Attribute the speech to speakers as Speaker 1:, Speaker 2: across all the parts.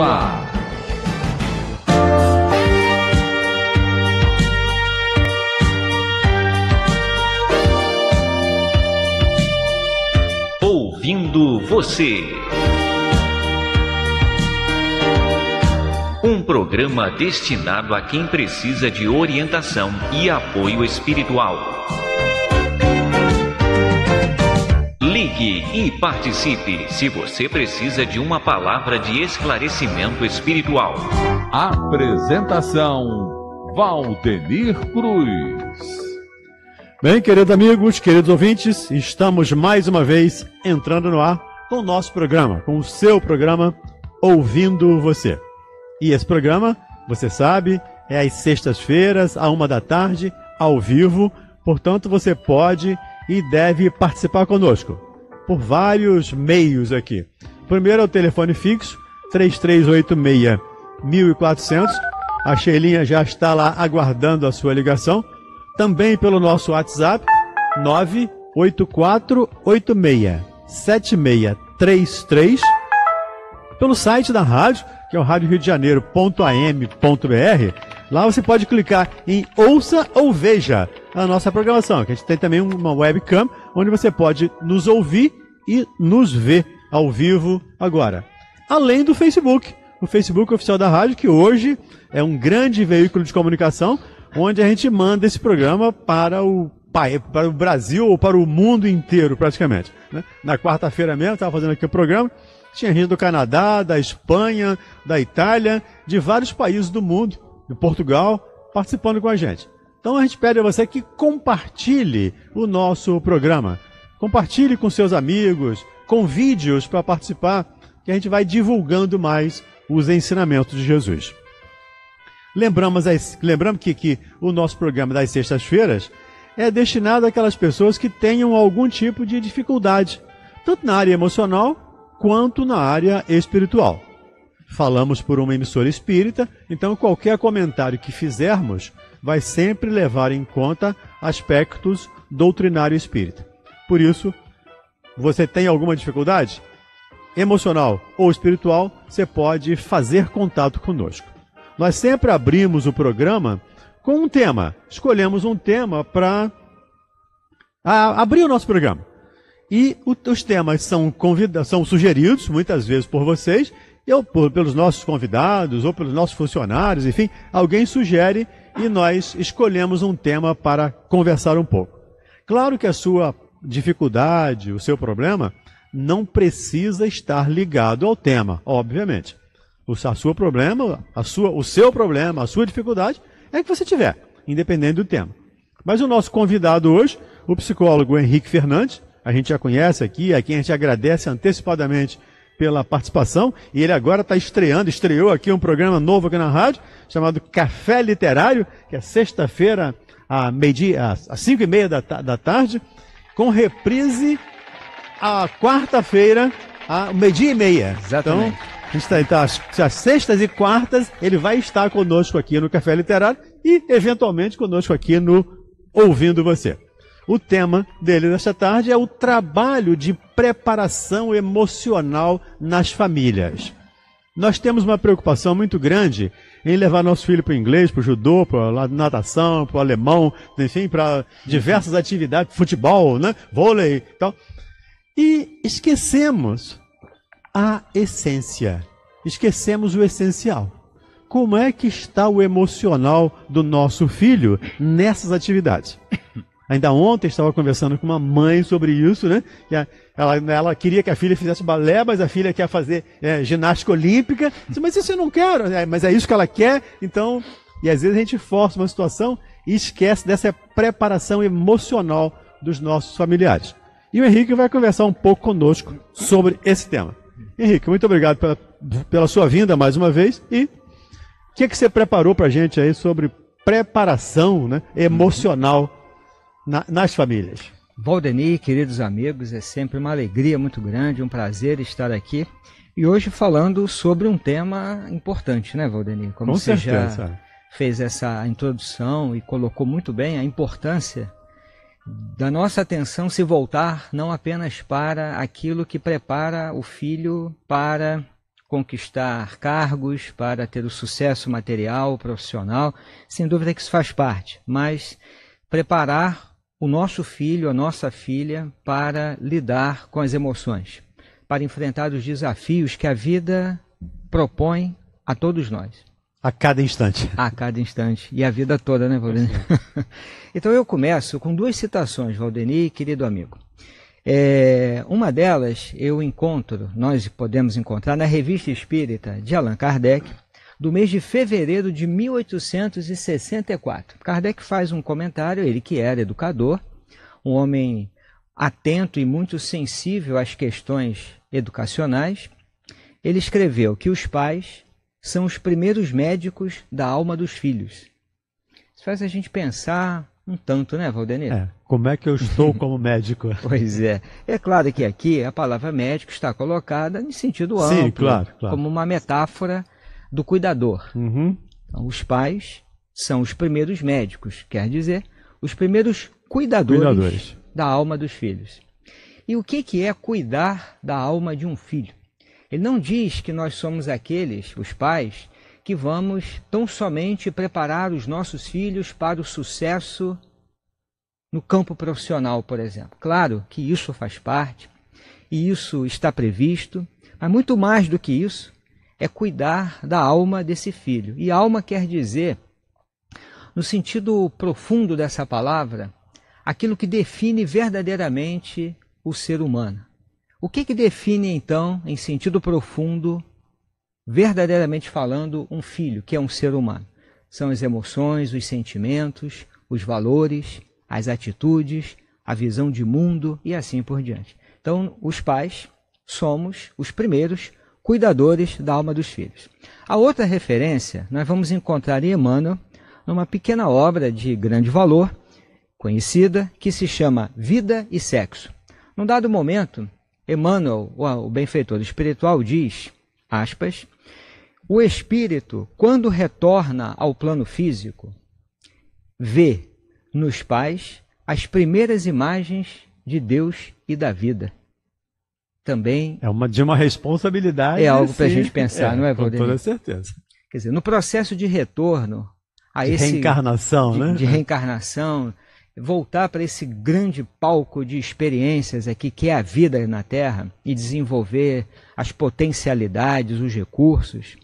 Speaker 1: ar.
Speaker 2: Ouvindo você. Um programa destinado a quem precisa de orientação e apoio espiritual. e participe se você precisa de uma palavra de esclarecimento espiritual.
Speaker 1: Apresentação Valdemir Cruz.
Speaker 3: Bem, queridos amigos, queridos ouvintes, estamos mais uma vez entrando no ar com o nosso programa, com o seu programa Ouvindo Você. E esse programa, você sabe, é às sextas-feiras, à uma da tarde, ao vivo. Portanto, você pode e deve participar conosco por vários meios aqui. Primeiro é o telefone fixo, 3386 1400. A Sheilinha já está lá aguardando a sua ligação. Também pelo nosso WhatsApp, 98486 7633. Pelo site da rádio, que é o radioriodejaneiro.am.br. Lá você pode clicar em Ouça ou Veja a nossa programação, que a gente tem também uma webcam onde você pode nos ouvir e nos vê ao vivo agora. Além do Facebook, o Facebook oficial da rádio, que hoje é um grande veículo de comunicação, onde a gente manda esse programa para o para o Brasil ou para o mundo inteiro, praticamente. Né? Na quarta-feira mesmo, estava fazendo aqui o programa, tinha gente do Canadá, da Espanha, da Itália, de vários países do mundo, de Portugal, participando com a gente. Então a gente pede a você que compartilhe o nosso programa compartilhe com seus amigos, convide-os para participar, que a gente vai divulgando mais os ensinamentos de Jesus. Lembramos, as, lembramos que, que o nosso programa das sextas-feiras é destinado àquelas pessoas que tenham algum tipo de dificuldade, tanto na área emocional quanto na área espiritual. Falamos por uma emissora espírita, então qualquer comentário que fizermos vai sempre levar em conta aspectos doutrinário espírita. Por isso, você tem alguma dificuldade emocional ou espiritual, você pode fazer contato conosco. Nós sempre abrimos o programa com um tema. Escolhemos um tema para abrir o nosso programa. E os temas são, são sugeridos, muitas vezes por vocês, eu, por, pelos nossos convidados ou pelos nossos funcionários, enfim, alguém sugere e nós escolhemos um tema para conversar um pouco. Claro que a sua dificuldade, o seu problema, não precisa estar ligado ao tema, obviamente. O a sua problema, a sua, o seu problema, a sua dificuldade é que você tiver, independente do tema. Mas o nosso convidado hoje, o psicólogo Henrique Fernandes, a gente já conhece aqui, a quem a gente agradece antecipadamente pela participação, e ele agora está estreando, estreou aqui um programa novo aqui na rádio, chamado Café Literário, que é sexta-feira, às 5 e meia da, da tarde, com reprise a quarta-feira, a meio-dia e meia. Exatamente. Então, Está, então, às, às sextas e quartas, ele vai estar conosco aqui no Café Literário e, eventualmente, conosco aqui no Ouvindo Você. O tema dele nesta tarde é o trabalho de preparação emocional nas famílias. Nós temos uma preocupação muito grande em levar nosso filho para o inglês, para o judô, para a natação, para o alemão, enfim, para diversas atividades, futebol, né? vôlei e tal. E esquecemos a essência, esquecemos o essencial. Como é que está o emocional do nosso filho nessas atividades? Ainda ontem estava conversando com uma mãe sobre isso, né? A, ela, ela, queria que a filha fizesse balé, mas a filha quer fazer é, ginástica olímpica. Disse, mas isso eu não quero, é, mas é isso que ela quer, então. E às vezes a gente força uma situação e esquece dessa preparação emocional dos nossos familiares. E o Henrique vai conversar um pouco conosco sobre esse tema. Henrique, muito obrigado pela, pela sua vinda mais uma vez. E o que, é que você preparou para a gente aí sobre preparação né,
Speaker 4: emocional? na, nas famílias. Valdemir, queridos amigos, é sempre uma alegria muito grande, um prazer estar aqui. E hoje falando sobre um tema importante, né, Valdemir? Como Com você certeza. já fez essa introdução e colocou muito bem a importância da nossa atenção se voltar não apenas para aquilo que prepara o filho para conquistar cargos, para ter o sucesso material, profissional, sem dúvida que isso faz parte, mas preparar o nosso filho, a nossa filha, para lidar com as emoções, para enfrentar os desafios que a vida propõe a todos nós. A cada instante. A cada instante. E a vida toda, né, Valdemir? então eu começo com duas citações, Valdeni, querido amigo. É, uma delas eu encontro, nós podemos encontrar na Revista Espírita de Allan Kardec, do mês de fevereiro de 1864. Kardec faz um comentário, ele que era educador, um homem atento e muito sensível às questões educacionais, ele escreveu que os pais são os primeiros médicos da alma dos filhos. Isso faz a gente pensar um tanto, né, Valdenir? É,
Speaker 3: como é que eu estou como médico? pois é.
Speaker 4: É claro que aqui a palavra médico está colocada em sentido amplo, Sim, claro, claro. como uma metáfora do cuidador. Uhum. Então, os pais são os primeiros médicos, quer dizer, os primeiros cuidadores, cuidadores, da alma dos filhos. E o que, que é cuidar da alma de um filho? Ele não diz que nós somos aqueles, os pais, que vamos tão somente preparar os nossos filhos para o sucesso no campo profissional, por exemplo. Claro que isso faz parte e isso está previsto, mas muito mais do que isso, é cuidar da alma desse filho. E alma quer dizer, no sentido profundo dessa palavra, aquilo que define verdadeiramente o ser humano. O que, que define, então, em sentido profundo, verdadeiramente falando, um filho, que é um ser humano? São as emoções, os sentimentos, os valores, as atitudes, a visão de mundo e assim por diante. Então, os pais somos os primeiros cuidadores da alma dos filhos. A outra referência nós vamos encontrar em Emmanuel, numa pequena obra de grande valor, conhecida, que se chama Vida e Sexo. Num dado momento, Emmanuel, o benfeitor espiritual, diz, aspas, o espírito, quando retorna ao plano físico, vê nos pais as primeiras imagens de Deus e da vida também. É uma, de uma responsabilidade. É algo para a gente pensar, é, não é, Valdemir? Com toda certeza. Quer dizer, no processo de retorno a de esse. Reencarnação, de, né? De reencarnação, voltar para esse grande palco de experiências aqui, que é a vida na Terra, e desenvolver as potencialidades, os recursos.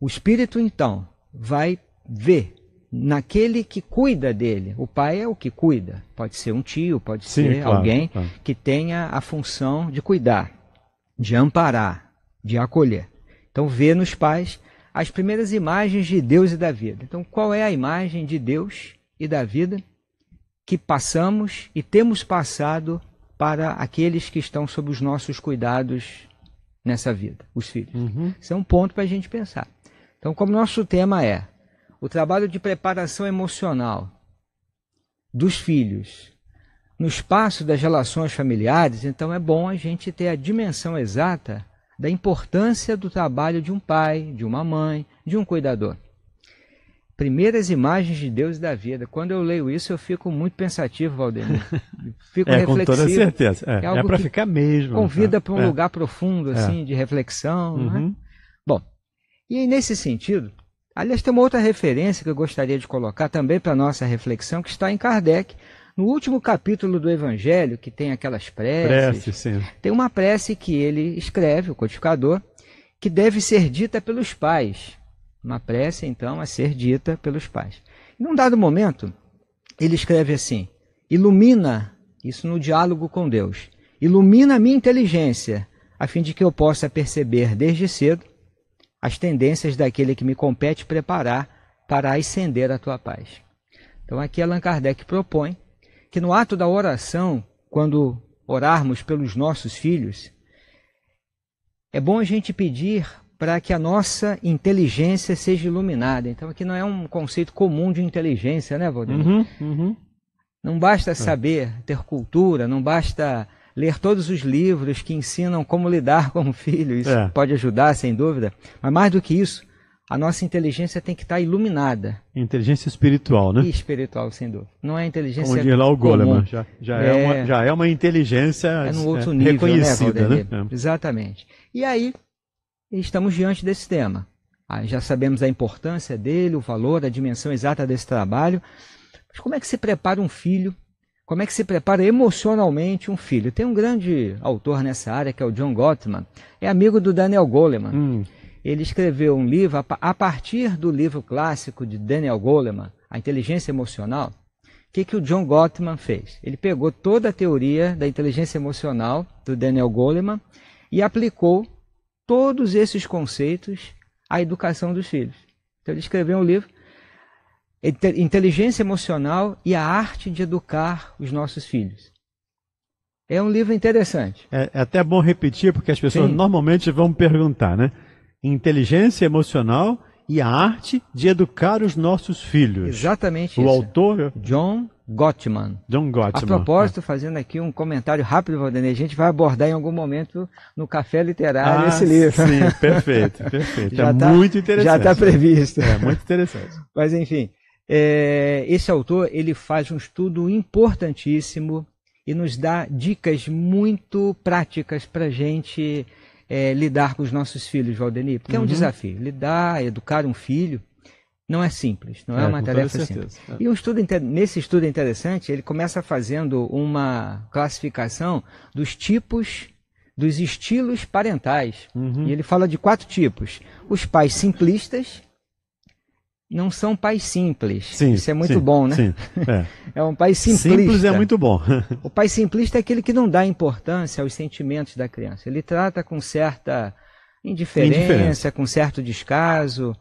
Speaker 4: O espírito, então, vai ver naquele que cuida dele. O pai é o que cuida. Pode ser um tio, pode Sim, ser claro, alguém claro. que tenha a função de cuidar, de amparar, de acolher. Então vê nos pais as primeiras imagens de Deus e da vida. Então qual é a imagem de Deus e da vida que passamos e temos passado para aqueles que estão sob os nossos cuidados nessa vida, os filhos? Uhum. Isso é um ponto para a gente pensar. Então, como nosso tema é o trabalho de preparação emocional dos filhos no espaço das relações familiares, então é bom a gente ter a dimensão exata da importância do trabalho de um pai, de uma mãe, de um cuidador. Primeiras imagens de Deus e da vida. Quando eu leio isso, eu fico muito pensativo, Valdemir. Fico é, reflexivo. Com toda certeza. É, é, é para ficar mesmo. Convida né? para um é. lugar profundo, é. assim, de reflexão. Né? Uhum. Né? Bom, e nesse sentido, Aliás, tem uma outra referência que eu gostaria de colocar também para nossa reflexão, que está em Kardec. No último capítulo do Evangelho, que tem aquelas preces, Prece, tem uma prece que ele escreve, o codificador, que deve ser dita pelos pais. Uma prece, então, a ser dita pelos pais. Em um dado momento, ele escreve assim: ilumina, isso no diálogo com Deus, ilumina a minha inteligência, a fim de que eu possa perceber desde cedo as tendências daquele que me compete preparar para ascender a tua paz. Então aqui Allan Kardec propõe que no ato da oração, quando orarmos pelos nossos filhos, é bom a gente pedir para que a nossa inteligência seja iluminada. Então aqui não é um conceito comum de inteligência, né, Valdir? Uhum, uhum. Não basta é. saber, ter cultura, não basta ler todos os livros que ensinam como lidar com o filho. Isso é. pode ajudar, sem dúvida. Mas mais do que isso, a nossa inteligência tem que estar tá iluminada.
Speaker 3: Inteligência espiritual, né? E
Speaker 4: espiritual, sem dúvida. Não é inteligência. onde lá o Goleman, já, já é, é, uma, já é uma inteligência é num é, outro é, nível, né, reconhecida, né? né? Exatamente. E aí, estamos diante desse tema. Ah, já sabemos a importância dele, o valor, a dimensão exata desse trabalho. Mas como é que se prepara um filho como é que se prepara emocionalmente um filho? Tem um grande autor nessa área que é o John Gottman, é amigo do Daniel Goleman. Hum. Ele escreveu um livro a partir do livro clássico de Daniel Goleman, A Inteligência Emocional. O que, que o John Gottman fez? Ele pegou toda a teoria da inteligência emocional do Daniel Goleman e aplicou todos esses conceitos à educação dos filhos. Então ele escreveu um livro Inteligência Emocional e a Arte de Educar os Nossos Filhos. É um livro interessante.
Speaker 3: É, é até bom repetir, porque as pessoas Sim. normalmente vão perguntar, né? Inteligência Emocional e a Arte de Educar os Nossos Filhos. Exatamente o isso. O autor...
Speaker 4: John Gottman. John Gottman. A né? propósito, é. fazendo aqui um comentário rápido, Valdenei, a gente vai abordar em algum momento no Café Literário ah, esse livro. Sim, perfeito, perfeito. já é tá, muito interessante. Já está previsto. É muito interessante. Mas, enfim, é, esse autor ele faz um estudo importantíssimo e nos dá dicas muito práticas para a gente é, lidar com os nossos filhos, Valdenir, porque uhum. é um uhum. desafio. Lidar, educar um filho não é simples, não é, é uma tarefa simples. É. E um estudo, nesse estudo interessante, ele começa fazendo uma classificação dos tipos, dos estilos parentais. Uhum. E ele fala de quatro tipos: os pais simplistas, não são pais simples. Sim, Isso é muito sim, bom, né? Sim, é. é. um pai simplista. Simples é muito bom. o pai simplista é aquele que não dá importância aos sentimentos da criança. Ele trata com certa indiferença, indiferença. com certo descaso.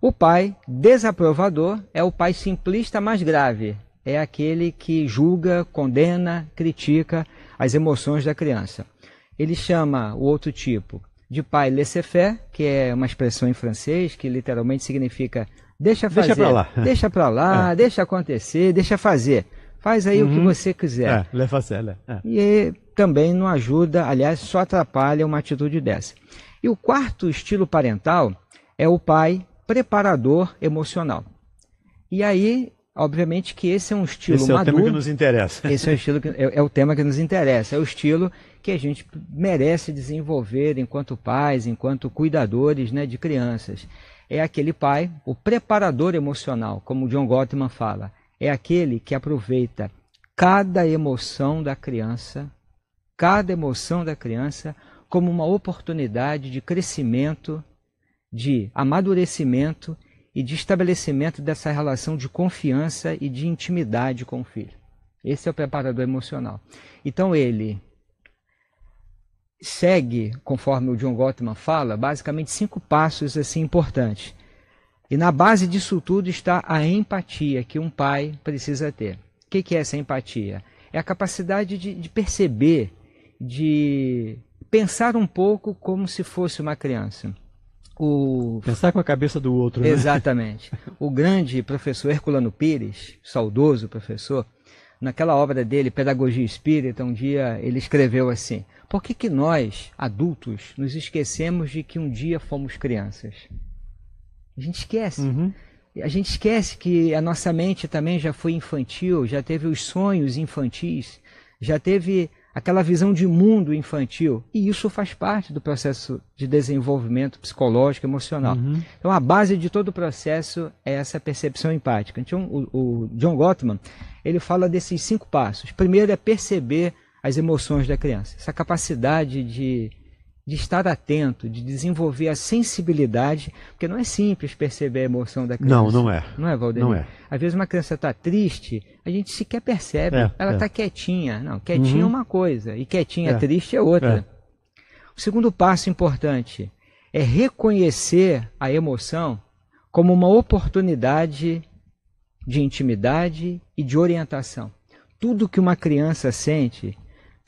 Speaker 4: O pai desaprovador é o pai simplista mais grave. É aquele que julga, condena, critica as emoções da criança. Ele chama o outro tipo de pai laissez-faire, que é uma expressão em francês que literalmente significa Deixa fazer. Deixa pra lá. Deixa pra lá, é. deixa acontecer, deixa fazer. Faz aí uhum. o que uhum. você quiser. É, leva a sério. É. E também não ajuda, aliás, só atrapalha uma atitude dessa. E o quarto estilo parental é o pai preparador emocional. E aí, obviamente que esse é um estilo esse maduro. Esse é o tema que nos interessa. Esse é o estilo que, é, é, o tema que nos interessa, é o estilo que a gente merece desenvolver enquanto pais, enquanto cuidadores, né, de crianças é aquele pai, o preparador emocional, como John Gottman fala, é aquele que aproveita cada emoção da criança, cada emoção da criança como uma oportunidade de crescimento, de amadurecimento e de estabelecimento dessa relação de confiança e de intimidade com o filho. Esse é o preparador emocional. Então ele segue, conforme o John Gottman fala, basicamente cinco passos assim importantes. E na base disso tudo está a empatia que um pai precisa ter. O que, é essa empatia? É a capacidade de, de perceber, de pensar um pouco como se fosse uma criança. O... Pensar com a cabeça do outro. Né? Exatamente. O grande professor Herculano Pires, saudoso professor, naquela obra dele, Pedagogia Espírita, um dia ele escreveu assim: por que, que nós, adultos, nos esquecemos de que um dia fomos crianças? A gente esquece. Uhum. A gente esquece que a nossa mente também já foi infantil, já teve os sonhos infantis, já teve aquela visão de mundo infantil. E isso faz parte do processo de desenvolvimento psicológico, emocional. Uhum. Então, a base de todo o processo é essa percepção empática. Então, o, o John Gottman ele fala desses cinco passos. Primeiro é perceber as emoções da criança. Essa capacidade de, de estar atento, de desenvolver a sensibilidade, porque não é simples perceber a emoção da criança. Não, não é. Não é, Valdemir? Não é. Às vezes uma criança está triste, a gente sequer percebe. É, ela está é. Tá quietinha. Não, quietinha é uhum. é uma coisa, e quietinha é. triste é outra. É. O segundo passo importante é reconhecer a emoção como uma oportunidade de intimidade e de orientação. Tudo que uma criança sente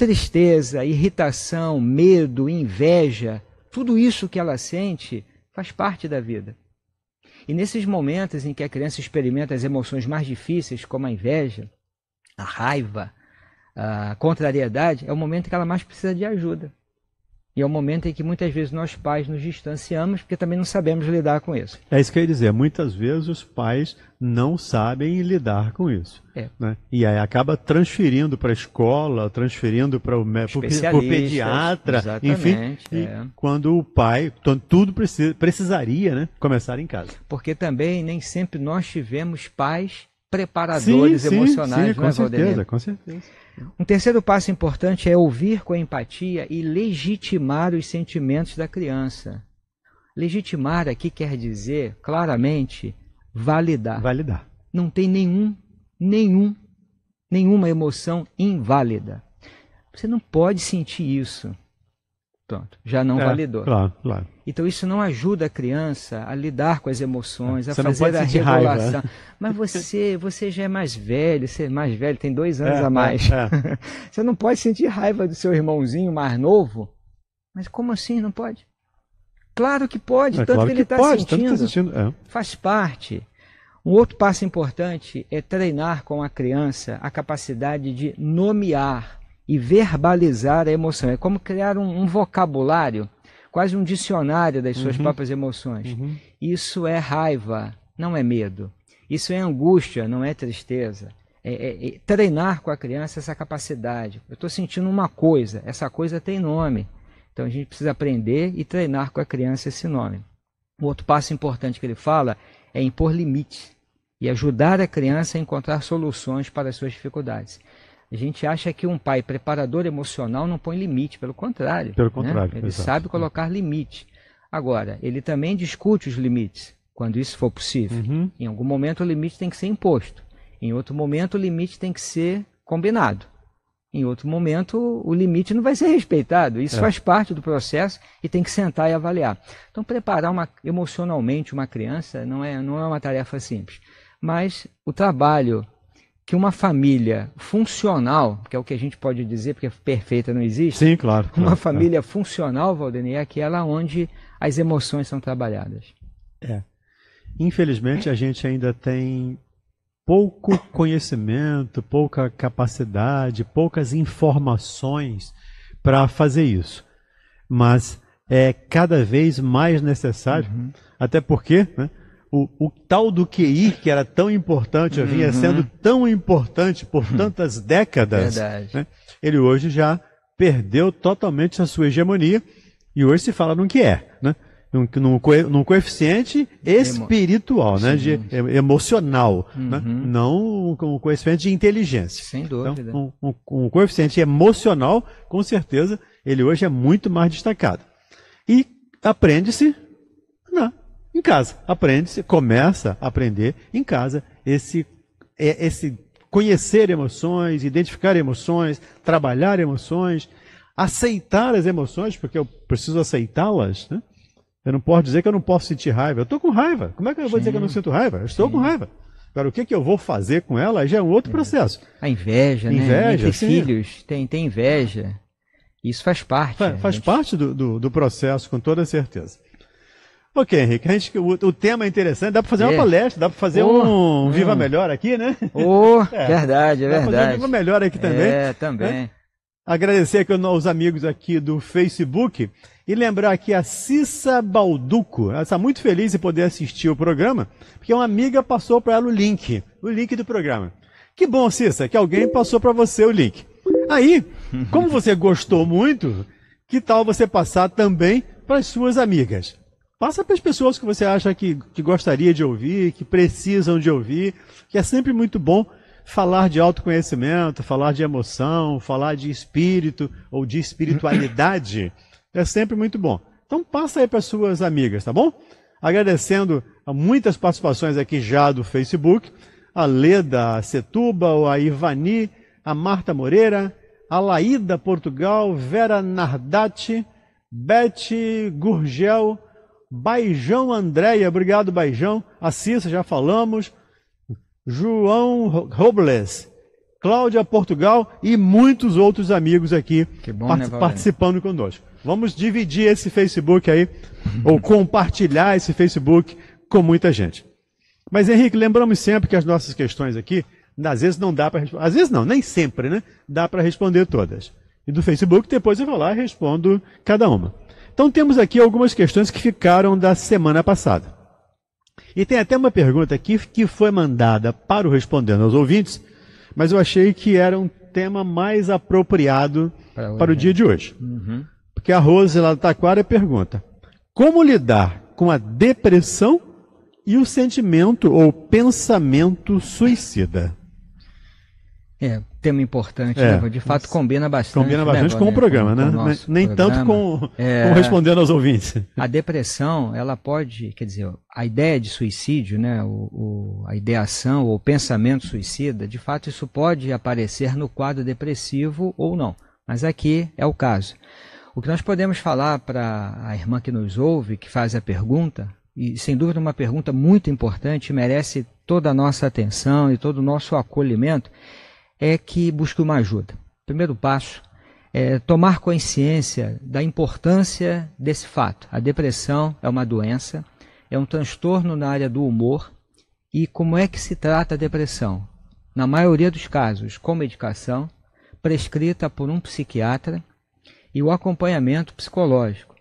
Speaker 4: tristeza, irritação, medo, inveja, tudo isso que ela sente faz parte da vida. E nesses momentos em que a criança experimenta as emoções mais difíceis, como a inveja, a raiva, a contrariedade, é o momento que ela mais precisa de ajuda. E é o momento em que muitas vezes nós pais nos distanciamos porque também não sabemos lidar com isso.
Speaker 3: É isso que eu ia dizer. Muitas vezes os pais não sabem lidar com isso. É. Né? E aí acaba transferindo para a escola, transferindo para o médico, pediatra, enfim. É. quando o pai, então tudo precisa, precisaria né,
Speaker 4: começar em casa. Porque também nem sempre nós tivemos pais preparadores sim, sim, emocionais. Sim, com né, certeza, com certeza. Um terceiro passo importante é ouvir com empatia e legitimar os sentimentos da criança. Legitimar aqui quer dizer, claramente, validar. Validar. Não tem nenhum, nenhum, nenhuma emoção inválida. Você não pode sentir isso. Pronto, já não é, validou. Claro, claro. Então isso não ajuda a criança a lidar com as emoções, a você fazer a né? regulação. Mas você, você já é mais velho, você é mais velho, tem dois anos é, a é, mais. É. Você não pode sentir raiva do seu irmãozinho mais novo. Mas como assim? Não pode? Claro que pode, é, tanto claro que ele está tá sentindo. sentindo é. Faz parte. Um outro passo importante é treinar com a criança a capacidade de nomear e verbalizar a emoção. É como criar um, um vocabulário quase um dicionário das suas uhum. próprias emoções. Uhum. Isso é raiva, não é medo. Isso é angústia, não é tristeza. É, é, é, treinar com a criança essa capacidade. Eu estou sentindo uma coisa, essa coisa tem nome. Então a gente precisa aprender e treinar com a criança esse nome. O outro passo importante que ele fala é impor limites e ajudar a criança a encontrar soluções para as suas dificuldades. A gente acha que um pai preparador emocional não põe limite, pelo contrário. Pelo né? contrário. Né? Ele sabe colocar limite. Agora, ele também discute os limites, quando isso for possível. Uhum. Em algum momento o limite tem que ser imposto. Em outro momento o limite tem que ser combinado. Em outro momento o limite não vai ser respeitado. Isso é. faz parte do processo e tem que sentar e avaliar. Então preparar uma, emocionalmente uma criança não é, não é uma tarefa simples. Mas o trabalho que uma família funcional, que é o que a gente pode dizer, porque perfeita não existe. Sim, claro. claro uma família é. funcional, Valdemir, é aquela onde as emoções são trabalhadas.
Speaker 3: É. Infelizmente, a gente ainda tem pouco conhecimento, pouca capacidade, poucas informações para fazer isso. Mas é cada vez mais necessário, uhum. até porque né, o, o tal do QI, que era tão importante, uhum. vinha sendo tão importante por uhum. tantas décadas, né? ele hoje já perdeu totalmente a sua hegemonia e hoje se fala no que é, né? Num, num, num coeficiente espiritual, Emo né? De, emocional, né? uhum. né? não um, um, coeficiente de inteligência. Sem dúvida. Então, um, um, um coeficiente emocional, com certeza, ele hoje é muito mais destacado. E aprende-se em casa. Aprende, se começa a aprender em casa esse, é, esse conhecer emoções, identificar emoções, trabalhar emoções, aceitar as emoções, porque eu preciso aceitá-las, né? Eu não posso dizer que eu não posso sentir raiva. Eu estou com raiva. Como é que eu vou dizer que eu não sinto raiva? Eu estou Sim. com raiva. Agora, o que, que eu vou fazer com ela já é um outro é. processo. A inveja, né? inveja né? Entre filhos,
Speaker 4: tem, tem inveja. Isso faz
Speaker 3: parte. Faz, faz gente... parte do, do, do, processo, com toda certeza. Ok, Henrique, a gente, o, o tema é interessante, dá para fazer é. uma palestra, dá para fazer oh, um, um, Viva hum. Melhor aqui, né? Oh, é. Verdade, é dá verdade. Fazer um Viva Melhor aqui também. É, né? também. Né? Agradecer aqui aos amigos aqui do Facebook e lembrar aqui a Cissa Balduco. Ela está muito feliz em poder assistir o programa, porque uma amiga passou para ela o link, o link do programa. Que bom, Cissa, que alguém passou para você o link. Aí, como você gostou muito, que tal você passar também para as suas amigas? Passa para as pessoas que você acha que, que gostaria de ouvir, que precisam de ouvir, que é sempre muito bom falar de autoconhecimento, falar de emoção, falar de espírito ou de espiritualidade. É sempre muito bom. Então passa aí para suas amigas, tá bom? Agradecendo a muitas participações aqui já do Facebook, a Leda Setuba, Setúbal, a Ivani, a Marta Moreira, a Laída Portugal, Vera Nardati, Beth Gurgel, Baijão Andréia, obrigado Baijão. Assis, já falamos. João Robles, Cláudia Portugal e muitos outros amigos aqui bom, né, part né, participando conosco. Vamos dividir esse Facebook aí, ou compartilhar esse Facebook com muita gente. Mas Henrique, lembramos sempre que as nossas questões aqui, às vezes não dá para responder, às vezes não, nem sempre, né? Dá para responder todas. E do Facebook, depois eu vou lá e respondo cada uma. Então temos aqui algumas questões que ficaram da semana passada. E tem até uma pergunta aqui que foi mandada para o Respondendo aos Ouvintes, mas eu achei que era um tema mais apropriado para, para o dia de hoje. Uhum. Porque a Rose lá do Taquara pergunta: Como lidar com a depressão e o sentimento ou pensamento suicida?
Speaker 4: É, tema importante, é, né? De fato, combina bastante. Combina bastante né, com o programa, né? Com, o Nem, nem programa. tanto com, é, com, respondendo aos ouvintes. A depressão, ela pode, quer dizer, a ideia de suicídio, né? O, o, a ideação ou pensamento suicida, de fato, isso pode aparecer no quadro depressivo ou não. Mas aqui é o caso. O que nós podemos falar para a irmã que nos ouve, que faz a pergunta, e sem dúvida uma pergunta muito importante, merece toda a nossa atenção e todo o nosso acolhimento, é que busque uma ajuda. Primeiro passo é tomar consciência da importância desse fato. A depressão é uma doença, é um transtorno na área do humor. E como é que se trata a depressão? Na maioria dos casos, com medicação prescrita por um psiquiatra e o acompanhamento psicológico.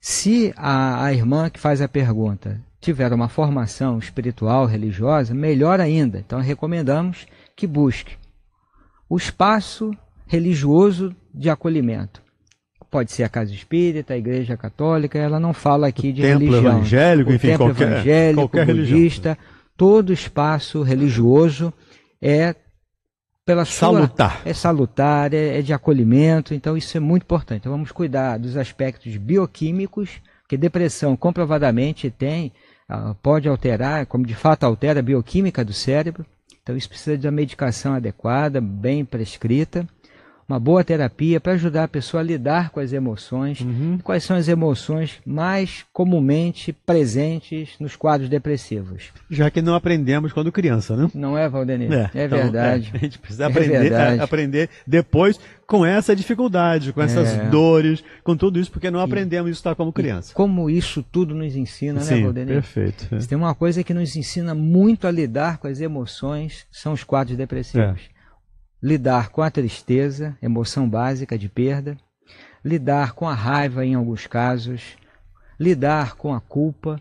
Speaker 4: Se a, a irmã que faz a pergunta tiver uma formação espiritual, religiosa, melhor ainda. Então, recomendamos que busque o espaço religioso de acolhimento. Pode ser a casa espírita, a igreja católica, ela não fala aqui o de templo religião. Evangélico, o enfim, templo qualquer, evangélico, qualquer budista, religião. todo espaço religioso é pela sua, salutar. é salutar, é, é, de acolhimento, então isso é muito importante. Então vamos cuidar dos aspectos bioquímicos, que depressão comprovadamente tem, ah, pode alterar, como de fato altera a bioquímica do cérebro, então isso precisa de uma medicação adequada, bem prescrita uma boa terapia para ajudar a pessoa a lidar com as emoções. Uhum. Quais são as emoções mais comumente presentes nos quadros depressivos?
Speaker 3: Já que não aprendemos quando criança, né? Não é, Valdenir? É, é então, verdade. É, a gente precisa é aprender, é, a, aprender depois com essa dificuldade, com essas é. dores, com tudo isso, porque não aprendemos
Speaker 4: e, isso tá como criança. Como isso tudo nos ensina, né, Sim, né, Valdenir? Perfeito. É. Tem uma coisa que nos ensina muito a lidar com as emoções, são os quadros depressivos lidar com a tristeza, emoção básica de perda, lidar com a raiva em alguns casos, lidar com a culpa,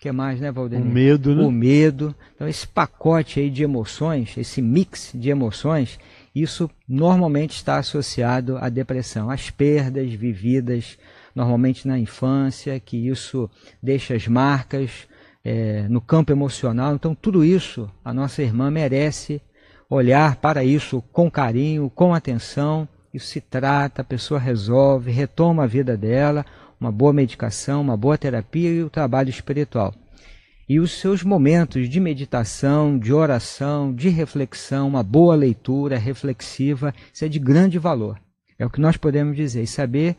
Speaker 4: que é mais, né, Valdemir? O medo, né? O medo. Então esse pacote aí de emoções, esse mix de emoções, isso normalmente está associado à depressão, às perdas vividas normalmente na infância, que isso deixa as marcas é, no campo emocional. Então tudo isso a nossa irmã merece olhar para isso com carinho, com atenção, isso se trata, a pessoa resolve, retoma a vida dela, uma boa medicação, uma boa terapia e o trabalho espiritual. E os seus momentos de meditação, de oração, de reflexão, uma boa leitura reflexiva, isso é de grande valor. É o que nós podemos dizer. E saber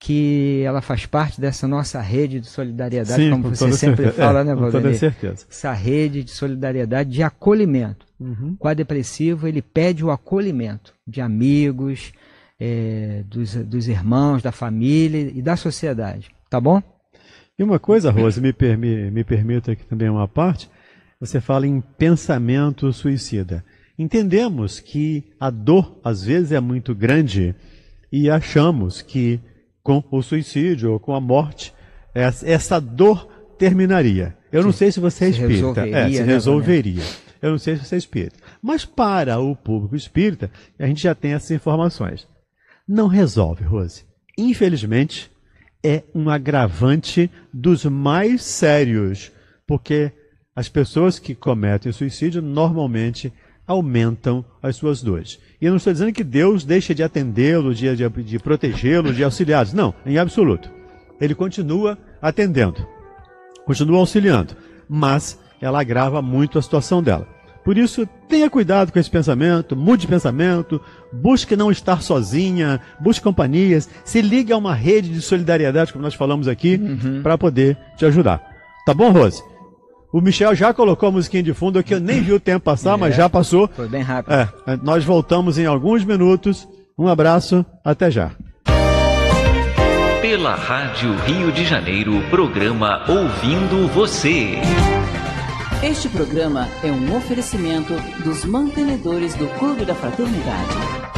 Speaker 4: que ela faz parte dessa nossa rede de solidariedade, Sim, como você sempre fala, é, né, Valdemir? Com toda certeza. Essa rede de solidariedade de acolhimento. Uhum. a depressivo, ele pede o acolhimento de amigos, é, dos, dos irmãos, da família e da sociedade, tá bom?
Speaker 3: E uma coisa, Rose, me, me, me permita aqui também uma parte, você fala em pensamento suicida. Entendemos que a dor, às vezes, é muito grande e achamos que com o suicídio ou com a morte, essa dor terminaria. Eu Sim. não sei se você é se espírita. Né, resolveria, é, se resolveria. Né? Eu não sei se você é espírita. Mas para o público espírita, a gente já tem essas informações. Não resolve, Rose. Infelizmente, é um agravante dos mais sérios, porque as pessoas que cometem suicídio normalmente aumentam as suas dores. E eu não estou dizendo que Deus deixa de atendê-los, de, de, de protegê-los, de auxiliá-los. Não, em absoluto. Ele continua atendendo, continua auxiliando, mas ela agrava muito a situação dela. Por isso, tenha cuidado com esse pensamento, mude pensamento, busque não estar sozinha, busque companhias, se ligue a uma rede de solidariedade, como nós falamos aqui, uhum. para poder te ajudar. Tá bom, Rose? O Michel já colocou a musiquinha de fundo, que eu nem vi o tempo passar, é, mas já passou. Foi bem rápido. É, nós voltamos em alguns minutos. Um abraço, até já.
Speaker 2: Pela Rádio Rio de Janeiro, programa Ouvindo
Speaker 5: Você. Este programa é um oferecimento dos mantenedores do Clube da Fraternidade.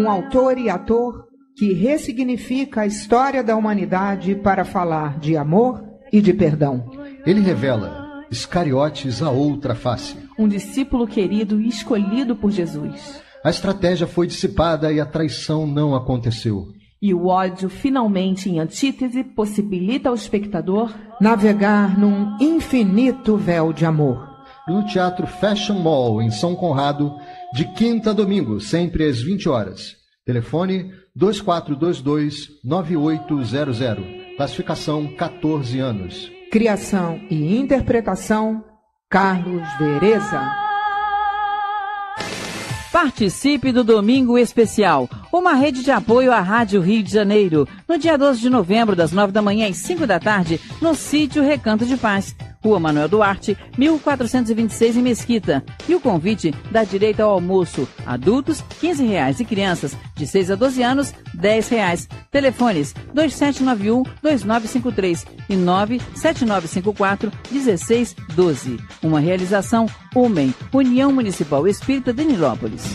Speaker 4: um autor e ator que ressignifica a história da humanidade para falar de amor e de perdão. Ele revela Iscariotes a outra face.
Speaker 5: Um discípulo querido e escolhido por Jesus.
Speaker 4: A estratégia foi dissipada e a traição não aconteceu.
Speaker 5: E o ódio, finalmente em antítese, possibilita ao espectador
Speaker 4: navegar num infinito véu de amor. No Teatro Fashion Mall, em São Conrado, de quinta a domingo, sempre às 20
Speaker 3: horas. Telefone 2422-9800.
Speaker 5: Classificação 14 anos. Criação e interpretação, Carlos Vereza. Participe do Domingo Especial, uma rede de apoio à Rádio Rio de Janeiro, no dia 12 de novembro, das 9 da manhã às 5 da tarde, no sítio Recanto de Paz. Rua Manuel Duarte, 1426 em Mesquita. E o convite dá direito ao almoço. Adultos, R$ 15,00. e crianças de 6 a 12 anos, R$ 10,00. Telefones 2791-2953 e 97954-1612. Uma realização UMEN, União Municipal Espírita de Nilópolis.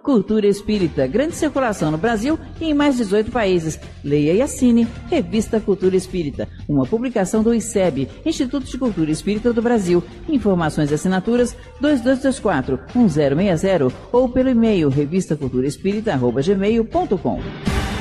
Speaker 5: Cultura Espírita, grande circulação no Brasil e em mais 18 países. Leia e assine Revista Cultura Espírita, uma publicação do ICEB, Instituto de Cultura Espírita do Brasil. Informações e assinaturas 2224 1060 ou pelo e-mail revistaculturaespírita.gmail.com.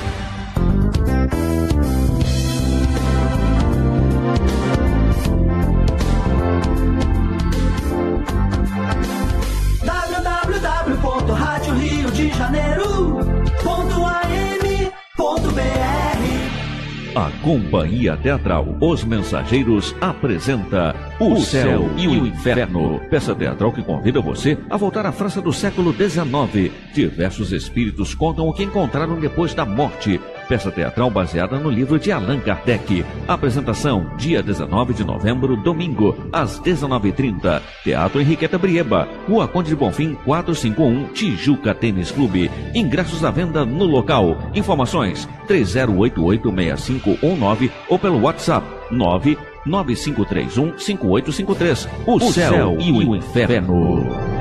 Speaker 2: A Companhia Teatral Os Mensageiros apresenta O, o Céu e o Inferno, peça teatral que convida você a voltar à França do século XIX. Diversos espíritos contam o que encontraram depois da morte peça teatral baseada no livro de Allan Kardec. Apresentação, dia 19 de novembro, domingo, às 19h30. Teatro Henriqueta Brieba, Rua Conde de Bonfim, 451, Tijuca Tênis Clube. Ingressos à venda no local. Informações, 30886519 ou pelo WhatsApp, 99531 5853. O, o céu, céu e o inferno. inferno.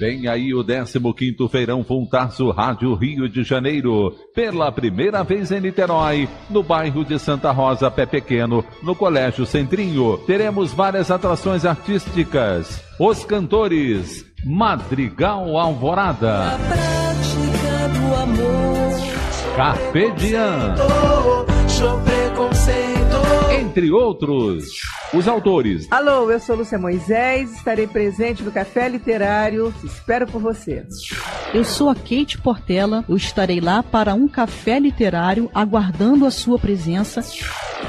Speaker 1: Vem aí o 15º Feirão Funtaço Rádio Rio de Janeiro, pela primeira vez em Niterói, no bairro de Santa Rosa, Pé Pequeno, no Colégio Centrinho. Teremos várias atrações artísticas. Os cantores Madrigal Alvorada. Carpedian. Entre outros. Os autores.
Speaker 5: Alô, eu sou Lúcia Moisés, estarei presente no Café Literário. Espero por você. Eu sou a Kate Portela, eu estarei lá para um café literário aguardando a sua presença.